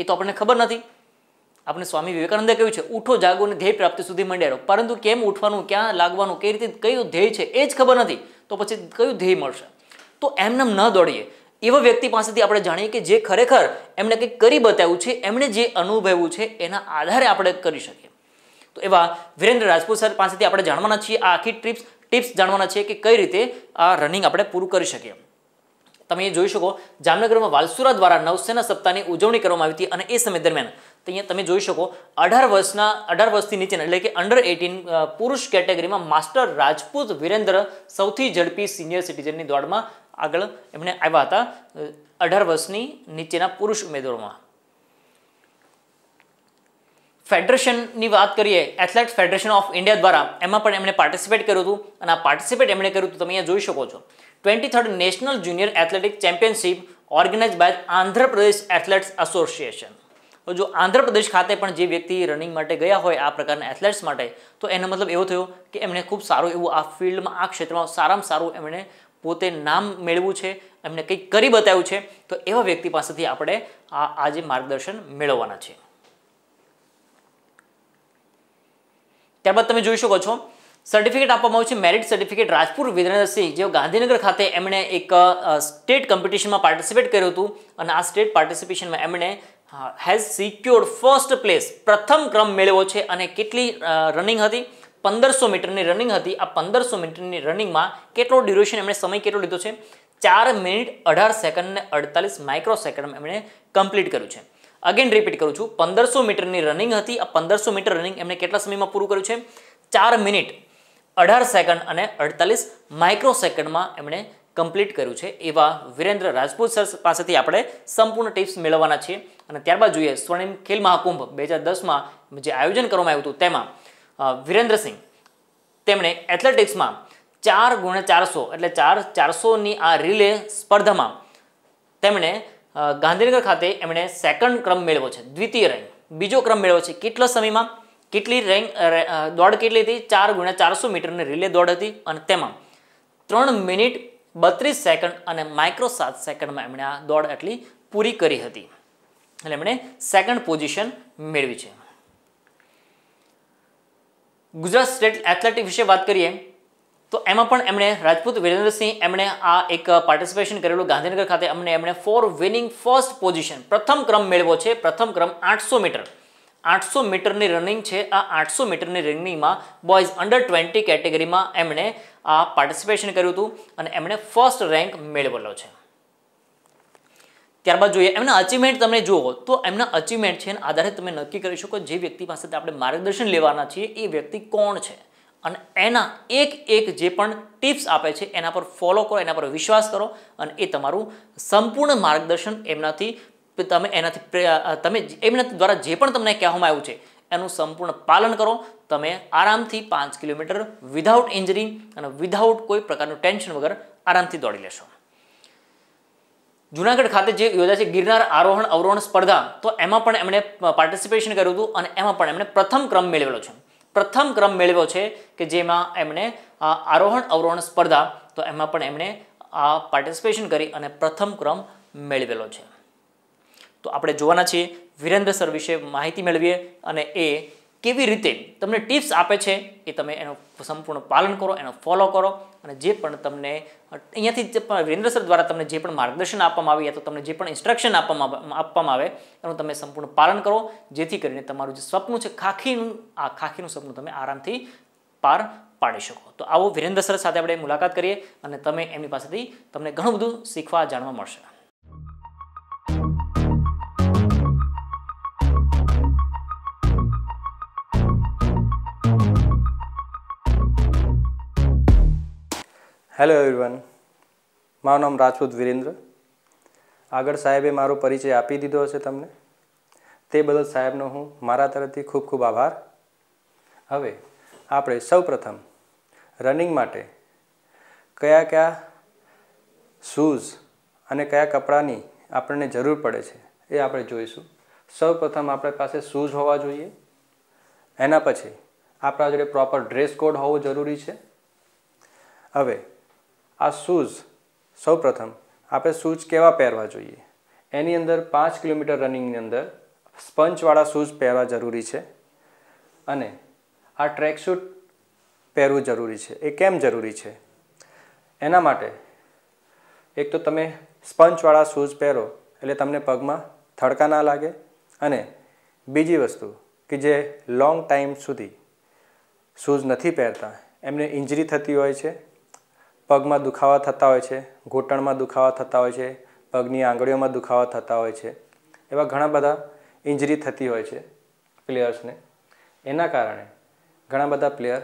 એ તો આપણને ખબર નથી આપણે સ્વામી વિવેકાનંદે કહ્યું છે ઉઠો જાગો અને ધ્યેય પ્રાપ્તિ સુધી મંડ્યારો પરંતુ કેમ ઉઠવાનું ક્યાં લાગવાનું કઈ રીતે કયું ધ્યેય છે એ જ ખબર નથી તો પછી કયું ધ્યેય મળશે તો એમનેમ ન દોડીએ એવા વ્યક્તિ પાસેથી આપણે જાણીએ કે જે ખરેખર એમણે કંઈક કરી બતાવ્યું છે એમણે જે અનુભવ્યું છે એના આધારે આપણે કરી શકીએ તો એવા વીરેન્દ્ર રાજપૂત સર પાસેથી આપણે જાણવાના છીએ આ આખી ટ્રીપ્સ ટિપ્સ જાણવાના છે કે કઈ રીતે આ રનિંગ આપણે પૂરું કરી શકીએ તમે એ જોઈ શકો જામનગરમાં વાલસુરા દ્વારા નવસેના સપ્તાહની ઉજવણી કરવામાં આવી હતી અને એ સમય દરમિયાન તો અહીંયા તમે જોઈ શકો અઢાર વર્ષના અઢાર વર્ષથી નીચેના એટલે કે અંડર એટીન પુરુષ કેટેગરીમાં માસ્ટર રાજપૂત વિરેન્દ્ર સૌથી ઝડપી સિનિયર સિટીઝનની દોડમાં આગળ એમણે આવ્યા હતા અઢાર વર્ષની નીચેના પુરુષ ઉમેદવારોમાં ફેડરેશનની વાત કરીએ એથ્લેટ ફેડરેશન ઓફ ઇન્ડિયા દ્વારા એમાં પણ એમણે પાર્ટિસિપેટ કર્યું હતું અને આ પાર્ટિસિપેટ એમણે કર્યું હતું તમે અહીંયા જોઈ શકો છો twenty third national junior athletic championship organise by Andhra Pradesh athletes association તો જો આંધ્રપ્રદેશ ખાતે પણ જે વ્યક્તિ રનિંગ માટે ગયા હોય આ પ્રકારના એથ્લેટ્સ માટે તો એનો મતલબ એવો થયો કે એમણે ખૂબ સારું એવું આ ફિલ્ડમાં આ ક્ષેત્રમાં સારામાં સારું એમણે પોતે નામ મેળવું છે એમને કંઈક કરી બતાવ્યું છે તો એવા વ્યક્તિ પાસેથી આપણે આ આજે માર્ગદર્શન મેળવવાના છે ત્યારબાદ તમે જોઈ શકો છો સર્ટિફિકેટ આપવામાં આવ્યું છે મેરિટ સર્ટિફિકેટ રાજપુર વિરેન્દ્રસિંહ જેઓ ગાંધીનગર ખાતે એમણે એક સ્ટેટ કોમ્પિટિશનમાં પાર્ટિસિપેટ કર્યું હતું અને આ સ્ટેટ પાર્ટિસિપેશનમાં એમણે હેઝ સિક્યોર્ડ ફર્સ્ટ પ્લેસ પ્રથમ ક્રમ મેળવ્યો છે અને કેટલી રનિંગ હતી પંદરસો મીટરની રનિંગ હતી આ પંદરસો મીટરની રનિંગમાં કેટલો ડ્યુરેશન એમણે સમય કેટલો લીધો છે ચાર મિનિટ અઢાર સેકન્ડ ને અડતાલીસ માઇક્રો સેકન્ડ એમણે કમ્પ્લીટ કર્યું છે અગેન રિપીટ કરું છું પંદરસો મીટરની રનિંગ હતી આ પંદરસો મીટર રનિંગ એમણે કેટલા સમયમાં પૂરું કર્યું છે ચાર મિનિટ અઢાર સેકન્ડ અને અડતાલીસ માઇક્રો સેકન્ડમાં એમણે કમ્પ્લીટ કર્યું છે એવા વિરેન્દ્ર રાજપૂત સર પાસેથી આપણે સંપૂર્ણ ટિપ્સ મેળવવાના છીએ અને ત્યારબાદ જોઈએ સ્વર્ણિમ ખેલ મહાકુંભ બે હજાર દસમાં જે આયોજન કરવામાં આવ્યું હતું તેમાં વિરેન્દ્રસિંહ તેમણે એથ્લેટિક્સમાં ચાર ગુણ્યા ચારસો એટલે ચાર ચારસોની આ રિલે સ્પર્ધામાં તેમણે ગાંધીનગર ખાતે એમણે સેકન્ડ ક્રમ મેળવ્યો છે દ્વિતીય રેન્ક બીજો ક્રમ મેળવ્યો છે કેટલા સમયમાં કેટલી રેન્ક દોડ કેટલી હતી ચાર ગુણ્યા ચારસો મીટરની રિલે દોડ હતી અને તેમાં ત્રણ મિનિટ બત્રીસ સેકન્ડ અને માઇક્રો સાત સેકન્ડમાં એમણે આ દોડ એટલી પૂરી કરી હતી એટલે એમણે સેકન્ડ પોઝિશન મેળવી છે ગુજરાત સ્ટેટ એથ્લેટિક વિશે વાત કરીએ તો એમાં પણ એમણે રાજપૂત વિરેન્દ્રસિંહ એમણે આ એક પાર્ટિસિપેશન કરેલું ગાંધીનગર ખાતે અમને એમણે ફોર વિનિંગ ફર્સ્ટ પોઝિશન પ્રથમ ક્રમ મેળવ્યો છે પ્રથમ ક્રમ આઠસો મીટર આઠસો મીટરની રનિંગ છે આ આઠસો મીટરની રનિંગમાં બોયઝ અંડર ટ્વેન્ટી કેટેગરીમાં એમણે આ પાર્ટિસિપેશન કર્યું હતું અને એમણે ફર્સ્ટ રેન્ક મેળવેલો છે ત્યારબાદ જોઈએ એમના અચીવમેન્ટ તમે જુઓ તો એમના અચીવમેન્ટ છે એના આધારે તમે નક્કી કરી શકો જે વ્યક્તિ પાસેથી આપણે માર્ગદર્શન લેવાના છીએ એ વ્યક્તિ કોણ છે અને એના એક એક જે પણ ટિપ્સ આપે છે એના પર ફોલો કરો એના પર વિશ્વાસ કરો અને એ તમારું સંપૂર્ણ માર્ગદર્શન એમનાથી તમે એનાથી તમે એમના દ્વારા જે પણ તમને કહેવામાં આવ્યું છે એનું સંપૂર્ણ પાલન કરો તમે આરામથી પાંચ કિલોમીટર વિધાઉટ ઇન્જરી અને વિધાઉટ કોઈ પ્રકારનું ટેન્શન વગર આરામથી દોડી લેશો જુનાગઢ ખાતે જે યોજાય છે ગિરનાર આરોહણ અવરોહણ સ્પર્ધા તો એમાં પણ એમણે પાર્ટિસિપેશન કર્યું હતું અને એમાં પણ એમણે પ્રથમ ક્રમ મેળવેલો છે પ્રથમ ક્રમ મેળવ્યો છે કે જેમાં એમણે આરોહણ અવરોહણ સ્પર્ધા તો એમાં પણ એમણે આ પાર્ટિસિપેશન કરી અને પ્રથમ ક્રમ મેળવેલો છે તો આપણે જોવાના છીએ વિરેન્દ્ર સર વિશે માહિતી મેળવીએ અને એ કેવી રીતે તમને ટિપ્સ આપે છે એ તમે એનું સંપૂર્ણ પાલન કરો એનો ફોલો કરો અને જે પણ તમને અહીંયાથી વીરેન્દ્ર સર દ્વારા તમને જે પણ માર્ગદર્શન આપવામાં આવે યા તો તમને જે પણ ઇન્સ્ટ્રક્શન આપવામાં આપવામાં આવે એનું તમે સંપૂર્ણ પાલન કરો જેથી કરીને તમારું જે સપનું છે ખાખીનું આ ખાખીનું સપનું તમે આરામથી પાર પાડી શકો તો આવો વીરેન્દ્ર સર સાથે આપણે મુલાકાત કરીએ અને તમે એમની પાસેથી તમને ઘણું બધું શીખવા જાણવા મળશે હેલો એવરીવન મારું નામ રાજપૂત વિરેન્દ્ર આગળ સાહેબે મારો પરિચય આપી દીધો હશે તમને તે બદલ સાહેબનો હું મારા તરફથી ખૂબ ખૂબ આભાર હવે આપણે સૌપ્રથમ રનિંગ માટે કયા કયા શૂઝ અને કયા કપડાની આપણને જરૂર પડે છે એ આપણે જોઈશું સૌપ્રથમ આપણી પાસે શૂઝ હોવા જોઈએ એના પછી આપણા જોડે પ્રોપર ડ્રેસ કોડ હોવો જરૂરી છે હવે આ શૂઝ સૌપ્રથમ આપણે શૂઝ કેવા પહેરવા જોઈએ એની અંદર પાંચ કિલોમીટર રનિંગની અંદર સ્પંચવાળા શૂઝ પહેરવા જરૂરી છે અને આ ટ્રેક ટ્રેકશૂટ પહેરવું જરૂરી છે એ કેમ જરૂરી છે એના માટે એક તો તમે સ્પંચવાળા શૂઝ પહેરો એટલે તમને પગમાં થડકા ના લાગે અને બીજી વસ્તુ કે જે લોંગ ટાઈમ સુધી શૂઝ નથી પહેરતા એમને ઇન્જરી થતી હોય છે પગમાં દુખાવા થતા હોય છે ઘૂંટણમાં દુખાવા થતા હોય છે પગની આંગળીઓમાં દુખાવા થતા હોય છે એવા ઘણા બધા ઇન્જરી થતી હોય છે પ્લેયર્સને એના કારણે ઘણા બધા પ્લેયર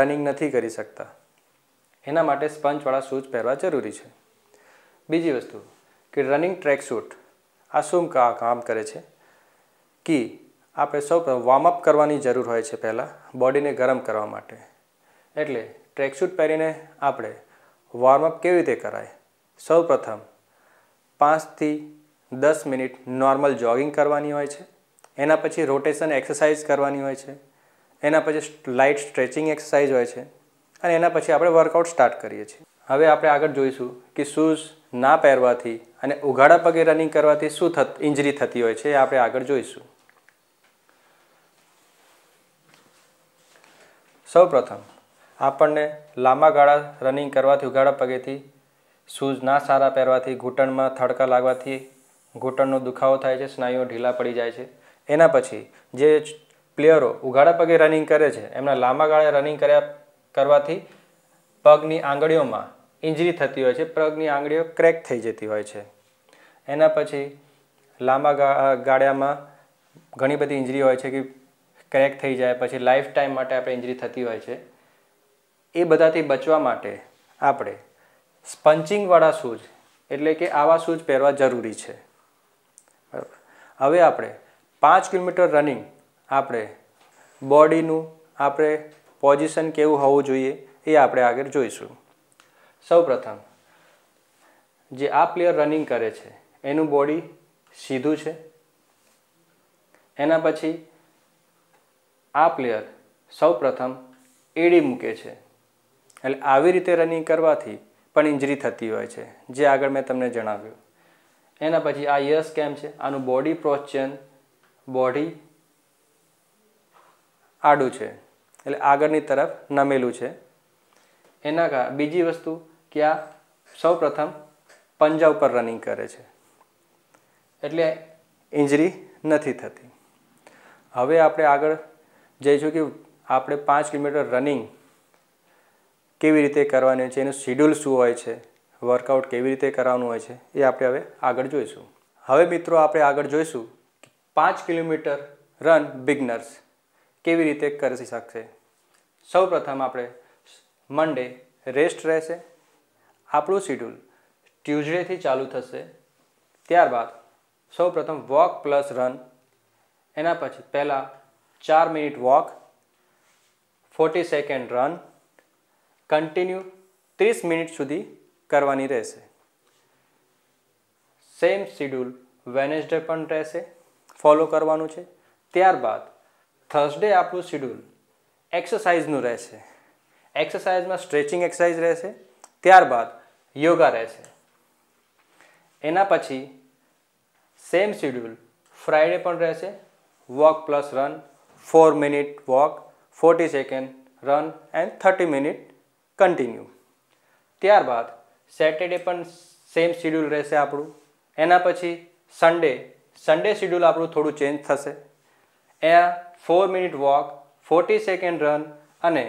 રનિંગ નથી કરી શકતા એના માટે સ્પંચવાળા શૂઝ પહેરવા જરૂરી છે બીજી વસ્તુ કે રનિંગ ટ્રેક શૂટ આ શું કામ કરે છે કે આપણે સૌ વોર્મઅપ કરવાની જરૂર હોય છે પહેલાં બોડીને ગરમ કરવા માટે એટલે ટ્રેકસૂટ પહેરીને આપણે વોર્મઅપ કેવી રીતે કરાય સૌ પ્રથમ પાંચથી દસ મિનિટ નોર્મલ જોગિંગ કરવાની હોય છે એના પછી રોટેશન એક્સરસાઇઝ કરવાની હોય છે એના પછી લાઇટ સ્ટ્રેચિંગ એક્સરસાઇઝ હોય છે અને એના પછી આપણે વર્કઆઉટ સ્ટાર્ટ કરીએ છીએ હવે આપણે આગળ જોઈશું કે શૂઝ ના પહેરવાથી અને ઉઘાડા પગે રનિંગ કરવાથી શું થત ઇન્જરી થતી હોય છે એ આપણે આગળ જોઈશું સૌપ્રથમ આપણને લાંબા ગાળા રનિંગ કરવાથી ઉઘાડા પગેથી શૂઝ ના સારા પહેરવાથી ઘૂંટણમાં થડકા લાગવાથી ઘૂંટણનો દુખાવો થાય છે સ્નાયુઓ ઢીલા પડી જાય છે એના પછી જે પ્લેયરો ઉઘાડા પગે રનિંગ કરે છે એમના લાંબા ગાળે રનિંગ કર્યા કરવાથી પગની આંગળીઓમાં ઇન્જરી થતી હોય છે પગની આંગળીઓ ક્રેક થઈ જતી હોય છે એના પછી લાંબા ગાળ્યામાં ઘણી બધી ઇન્જરી હોય છે કે ક્રેક થઈ જાય પછી લાઈફ ટાઈમ માટે આપણે ઇન્જરી થતી હોય છે એ બધાથી બચવા માટે આપણે સ્પંચિંગવાળા શૂઝ એટલે કે આવા શૂઝ પહેરવા જરૂરી છે બરાબર હવે આપણે પાંચ કિલોમીટર રનિંગ આપણે બોડીનું આપણે પોઝિશન કેવું હોવું જોઈએ એ આપણે આગળ જોઈશું સૌપ્રથમ જે આ પ્લેયર રનિંગ કરે છે એનું બોડી સીધું છે એના પછી આ પ્લેયર સૌપ્રથમ એડી મૂકે છે એટલે આવી રીતે રનિંગ કરવાથી પણ ઇન્જરી થતી હોય છે જે આગળ મેં તમને જણાવ્યું એના પછી આ યસ કેમ છે આનું બોડી પોસ્ચર બોડી આડું છે એટલે આગળની તરફ નમેલું છે એના કા બીજી વસ્તુ કે આ સૌ પ્રથમ પંજા ઉપર રનિંગ કરે છે એટલે ઇન્જરી નથી થતી હવે આપણે આગળ જઈશું કે આપણે પાંચ કિલોમીટર રનિંગ કેવી રીતે કરવાની હોય છે એનું શિડ્યુલ શું હોય છે વર્કઆઉટ કેવી રીતે કરવાનું હોય છે એ આપણે હવે આગળ જોઈશું હવે મિત્રો આપણે આગળ જોઈશું પાંચ કિલોમીટર રન બિગનર્સ કેવી રીતે કરી શકશે સૌ પ્રથમ આપણે મંડે રેસ્ટ રહેશે આપણું શિડ્યુલ ટ્યુઝડેથી ચાલુ થશે ત્યારબાદ સૌ પ્રથમ વોક પ્લસ રન એના પછી પહેલાં ચાર minute walk forty second run continue ત્રીસ મિનિટ સુધી કરવાની રહેશે સેમ શિડ્યુલ વેનેસડે પણ રહેશે ફોલો કરવાનું છે ત્યારબાદ થર્સડે આપણું શિડ્યુલ એક્સરસાઇઝનું રહેશે એક્સરસાઇઝમાં સ્ટ્રેચિંગ એક્સરસાઇઝ રહેશે ત્યારબાદ યોગા રહેશે એના પછી સેમ શિડ્યુલ ફ્રાઈડે પણ રહેશે walk plus run four minute walk forty second run and thirty minute continue ત્યારબાદ સેટરડે પણ સેમ શિડ્યુલ રહેશે આપણું એના પછી સન્ડે સન્ડે શિડ્યુલ આપણું થોડું ચેન્જ થશે એના four minute walk forty second run અને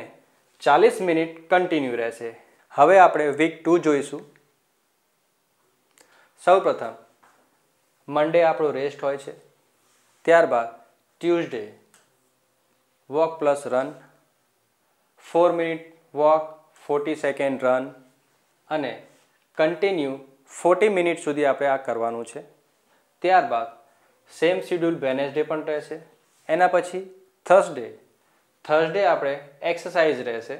ચાલીસ મિનિટ કન્ટિન્યુ રહેશે હવે આપણે વીક ટુ જોઈશું સૌપ્રથમ મંડે આપણો રેસ્ટ હોય છે ત્યારબાદ Tuesday walk plus run four minute walk forty second run અને કન્ટિન્યુ ફોર્ટી મિનિટ સુધી આપણે આ કરવાનું છે ત્યારબાદ સેમ શિડ્યુલ વેનેસડે પણ રહેશે એના પછી થર્સડે થર્સડે આપણે એક્સરસાઇઝ રહેશે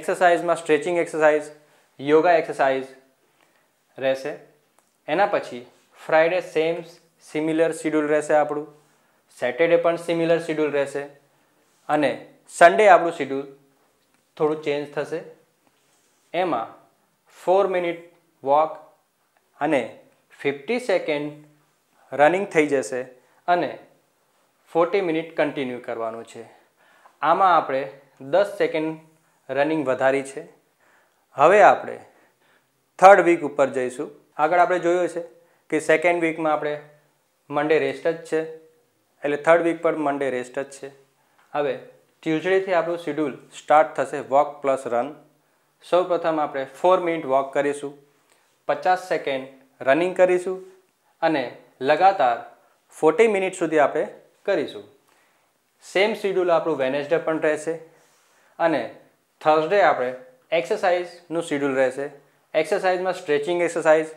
એક્સરસાઇઝમાં સ્ટ્રેચિંગ એક્સરસાઇઝ યોગા એક્સરસાઇઝ રહેશે એના પછી ફ્રાઈડે સેમ સિમિલર શિડ્યુલ રહેશે આપણું સેટરડે પણ સિમિલર શિડ્યુલ રહેશે અને સન્ડે આપણું શિડ્યુલ થોડું ચેન્જ થશે એમાં ફોર મિનિટ વોક અને ફિફ્ટી સેકન્ડ રનિંગ થઈ જશે અને ફોર્ટી મિનિટ કન્ટિન્યુ કરવાનું છે આમાં આપણે દસ સેકન્ડ રનિંગ વધારી છે હવે આપણે થર્ડ વીક ઉપર જઈશું આગળ આપણે જોયું છે કે સેકન્ડ વીકમાં આપણે મંડે રેસ્ટ જ છે એટલે થર્ડ વીક પર મંડે રેસ્ટ જ છે હવે ટ્યુઝડેથી આપણું શિડ્યુલ સ્ટાર્ટ થશે વોક પ્લસ રન સૌપ્રથમ આપણે ફોર મિનિટ વોક કરીશું પચાસ સેકન્ડ રનિંગ કરીશું અને લગાતાર ફોર્ટી મિનિટ સુધી આપણે કરીશું સેમ શિડ્યુલ આપણું વેનેસડે પણ રહેશે અને થર્સડે આપણે એક્સરસાઇઝનું શિડ્યુલ રહેશે એક્સરસાઇઝમાં stretching exercise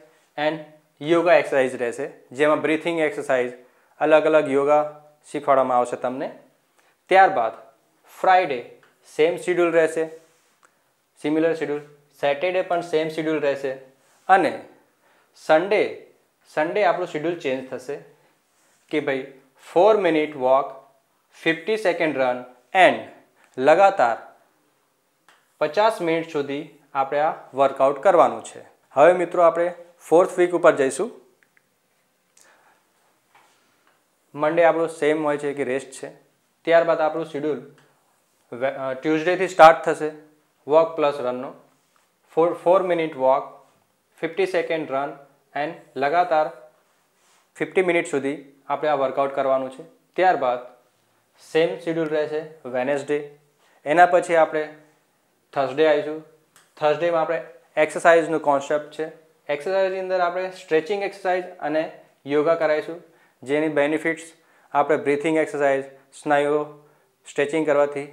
and yoga exercise રહેશે જેમાં બ્રીથિંગ એક્સરસાઇઝ અલગ અલગ યોગા શીખવાડવામાં આવશે તમને ત્યારબાદ ફ્રાઈડે સેમ શિડ્યુલ રહેશે સિમિલર શેડ્યુલ સેટરડે પણ સેમ શેડ્યુલ રહેશે અને સન્ડે સન્ડે આપણું શેડ્યુલ ચેન્જ થશે કે ભાઈ four minute walk fifty second run and લગાતાર પચાસ મિનિટ સુધી આપણે આ વર્કઆઉટ કરવાનું છે હવે મિત્રો આપણે ફોર્થ વીક ઉપર જઈશું મંડે આપણું સેમ હોય છે કે રેસ્ટ છે ત્યારબાદ આપણું શેડ્યુલ ટ્યુઝડેથી સ્ટાર્ટ થશે વોક પ્લસ રનનો four four minute walk fifty second run and લગાતાર ફિફ્ટી મિનિટ સુધી આપણે આ વર્કઆઉટ કરવાનું છે ત્યારબાદ સેમ શેડ્યુલ રહેશે વેનેસડે એના પછી આપણે થર્સડે આવીશું થર્સડેમાં આપણે એક્સરસાઇઝનું કોન્સેપ્ટ છે એક્સરસાઇઝની અંદર આપણે સ્ટ્રેચિંગ એક્સરસાઇઝ અને યોગા કરાવીશું જેની બેનિફિટ્સ આપણે બ્રીથિંગ એક્સરસાઇઝ સ્નાયુઓ સ્ટ્રેચિંગ કરવાથી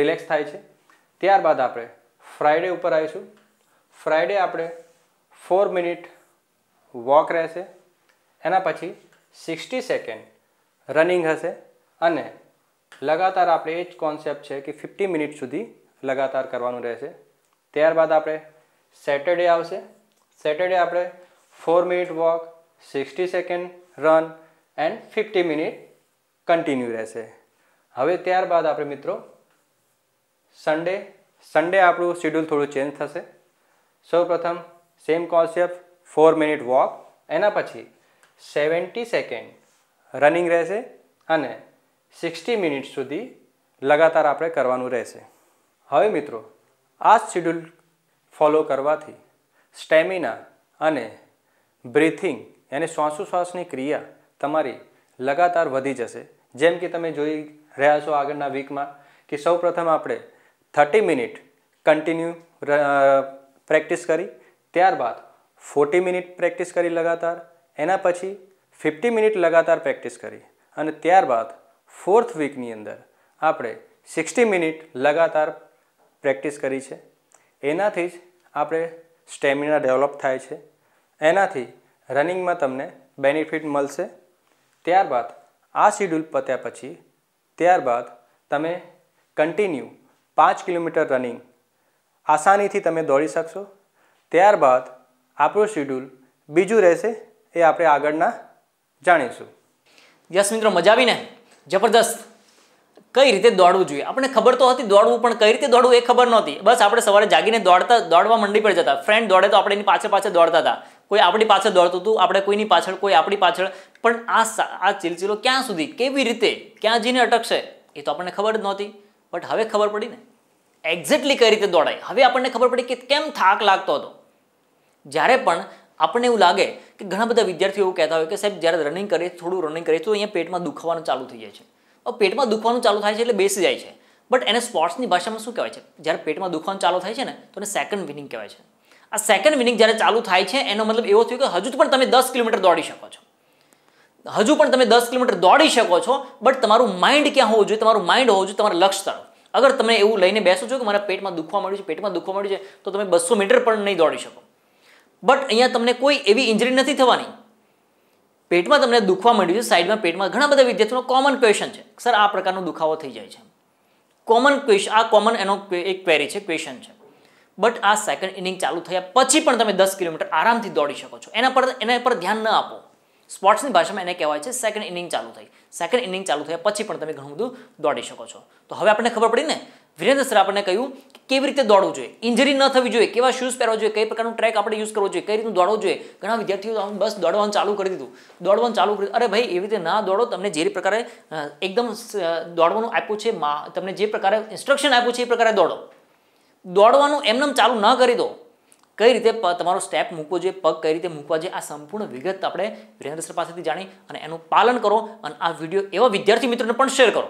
રિલેક્સ થાય છે ત્યારબાદ આપણે ફ્રાઈડે ઉપર આવીશું ફ્રાઈડે આપણે ફોર મિનિટ વોક રહેશે એના પછી સિક્સટી સેકન્ડ રનિંગ હશે અને લગાતાર આપણે એ જ કોન્સેપ્ટ છે કે ફિફ્ટી મિનિટ સુધી લગાતાર કરવાનું રહેશે ત્યારબાદ આપણે સેટરડે આવશે સેટરડે આપણે four minute walk sixty second run and fifty minute continue રહેશે હવે ત્યારબાદ આપણે મિત્રો સન્ડે સન્ડે આપણું શેડ્યુલ થોડું ચેન્જ થશે સૌપ્રથમ same concept four minute walk એના પછી સેવન્ટી સેકન્ડ રનિંગ રહેશે અને સિક્સટી મિનિટ સુધી લગાતાર આપણે કરવાનું રહેશે હવે મિત્રો આ શેડ્યુલ ફોલો કરવાથી સ્ટેમિના અને બ્રીથિંગ અને શ્વાસોશ્વાસની ક્રિયા તમારી લગાતાર વધી જશે જેમ કે તમે જોઈ રહ્યા છો આગળના વીકમાં કે સૌ પ્રથમ આપણે થર્ટી મિનિટ કન્ટિન્યુ પ્રેક્ટિસ કરી ત્યારબાદ ફોર્ટી મિનિટ પ્રેક્ટિસ કરી લગાતાર એના પછી ફિફ્ટી મિનિટ લગાતાર પ્રેક્ટિસ કરી અને ત્યારબાદ ફોર્થ વીકની અંદર આપણે સિક્સટી મિનિટ લગાતાર પ્રેક્ટિસ કરી છે એનાથી જ આપણે સ્ટેમિના ડેવલપ થાય છે એનાથી રનિંગમાં તમને બેનિફિટ મળશે ત્યારબાદ આ શિડ્યુલ પત્યા પછી ત્યારબાદ તમે કન્ટિન્યુ પાંચ કિલોમીટર રનિંગ આસાનીથી તમે દોડી શકશો ત્યારબાદ આપણું શેડ્યુલ બીજું રહેશે એ આપણે આગળના જાણીશું યસ મિત્રો મજા આવીને જબરદસ્ત કઈ રીતે દોડવું જોઈએ આપણે ખબર તો હતી દોડવું પણ કઈ રીતે દોડવું એ ખબર નહોતી બસ આપણે સવારે જાગીને દોડતા દોડવા મંડી પર જતા ફ્રેન્ડ દોડે તો આપણે એની પાછળ પાછળ દોડતા હતા કોઈ આપણી પાછળ દોડતું હતું આપણે કોઈની પાછળ કોઈ આપણી પાછળ પણ આ આ ચિલચિલો ક્યાં સુધી કેવી રીતે ક્યાં જઈને અટકશે એ તો આપણને ખબર જ નહોતી બટ હવે ખબર પડી ને એક્ઝેક્ટલી કઈ રીતે દોડાય હવે આપણને ખબર પડી કે કેમ થાક લાગતો હતો જ્યારે પણ આપણને એવું લાગે કે ઘણા બધા વિદ્યાર્થીઓ એવું કહેતા હોય કે સાહેબ જ્યારે રનિંગ કરીએ થોડું રનિંગ કરીએ તો અહીંયા પેટમાં દુખવાનું ચાલુ થઈ જાય છે પેટમાં દુખવાનું ચાલુ થાય છે એટલે બેસી જાય છે બટ એને સ્પોર્ટ્સની ભાષામાં શું કહેવાય છે જ્યારે પેટમાં દુખવાનું ચાલુ થાય છે ને તો એને સેકન્ડ વિનિંગ કહેવાય છે આ સેકન્ડ વિનિંગ જ્યારે ચાલુ થાય છે એનો મતલબ એવો થયો કે હજુ પણ તમે દસ કિલોમીટર દોડી શકો છો હજુ પણ તમે દસ કિલોમીટર દોડી શકો છો બટ તમારું માઇન્ડ ક્યાં હોવું જોઈએ તમારું માઇન્ડ હોવું જોઈએ તમારું લક્ષ્ય તરફ અગર તમે એવું લઈને બેસો છો કે મારા પેટમાં દુખવા મળ્યું છે પેટમાં દુખવા મળ્યું છે તો તમે બસો મીટર પણ નહીં દોડી શકો બટ અહીંયા તમને કોઈ એવી ઇન્જરી નથી થવાની પેટમાં તમને દુખવા મળ્યું છે સાઈડમાં પેટમાં ઘણા બધા વિદ્યાર્થીઓનો કોમન ક્વેશ્ચન છે સર આ પ્રકારનો દુખાવો થઈ જાય છે કોમન ક્વેશ્ચન આ કોમન એનો એક ક્વેરી છે ક્વેશ્ચન છે બટ આ સેકન્ડ ઇનિંગ ચાલુ થયા પછી પણ તમે દસ કિલોમીટર આરામથી દોડી શકો છો એના પર એના પર ધ્યાન ન આપો સ્પોર્ટ્સની ભાષામાં એને કહેવાય છે સેકન્ડ ઇનિંગ ચાલુ થઈ સેકન્ડ ઇનિંગ ચાલુ થયા પછી પણ તમે ઘણું બધું દોડી શકો છો તો હવે આપણને ખબર પડી ને વિરેન્દ્ર સર આપણને કહ્યું કે કેવી રીતે દોડવું જોઈએ ઇન્જરી ન થવી જોઈએ કેવા શૂઝ પહેરવા જોઈએ કઈ પ્રકારનું ટ્રેક આપણે યુઝ કરવો જોઈએ કઈ રીતનું દોડવું જોઈએ ઘણા વિદ્યાર્થીઓ બસ દોડવાનું ચાલુ કરી દીધું દોડવાનું ચાલુ કરી અરે ભાઈ એવી રીતે ના દોડો તમને જે પ્રકારે એકદમ દોડવાનું આપ્યું છે તમને જે પ્રકારે ઇન્સ્ટ્રક્શન આપ્યું છે એ પ્રકારે દોડો દોડવાનું એમને ચાલુ ન કરી દો કઈ રીતે તમારો સ્ટેપ મૂકવો જોઈએ પગ કઈ રીતે મૂકવા જોઈએ આ સંપૂર્ણ વિગત આપણે વિરેન્દ્ર સર પાસેથી જાણી અને એનું પાલન કરો અને આ વિડીયો એવા વિદ્યાર્થી મિત્રોને પણ શેર કરો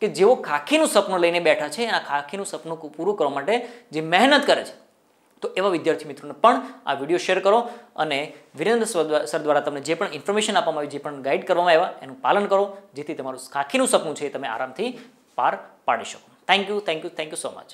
કે જેઓ ખાખીનું સપનું લઈને બેઠા છે અને આ ખાખીનું સપનું પૂરું કરવા માટે જે મહેનત કરે છે તો એવા વિદ્યાર્થી મિત્રોને પણ આ વિડીયો શેર કરો અને વિરેન્દ્ર સર દ્વારા તમને જે પણ ઇન્ફોર્મેશન આપવામાં આવી જે પણ ગાઈડ કરવામાં આવ્યા એનું પાલન કરો જેથી તમારું ખાખીનું સપનું છે એ તમે આરામથી પાર પાડી શકો thank you thank you thank you so much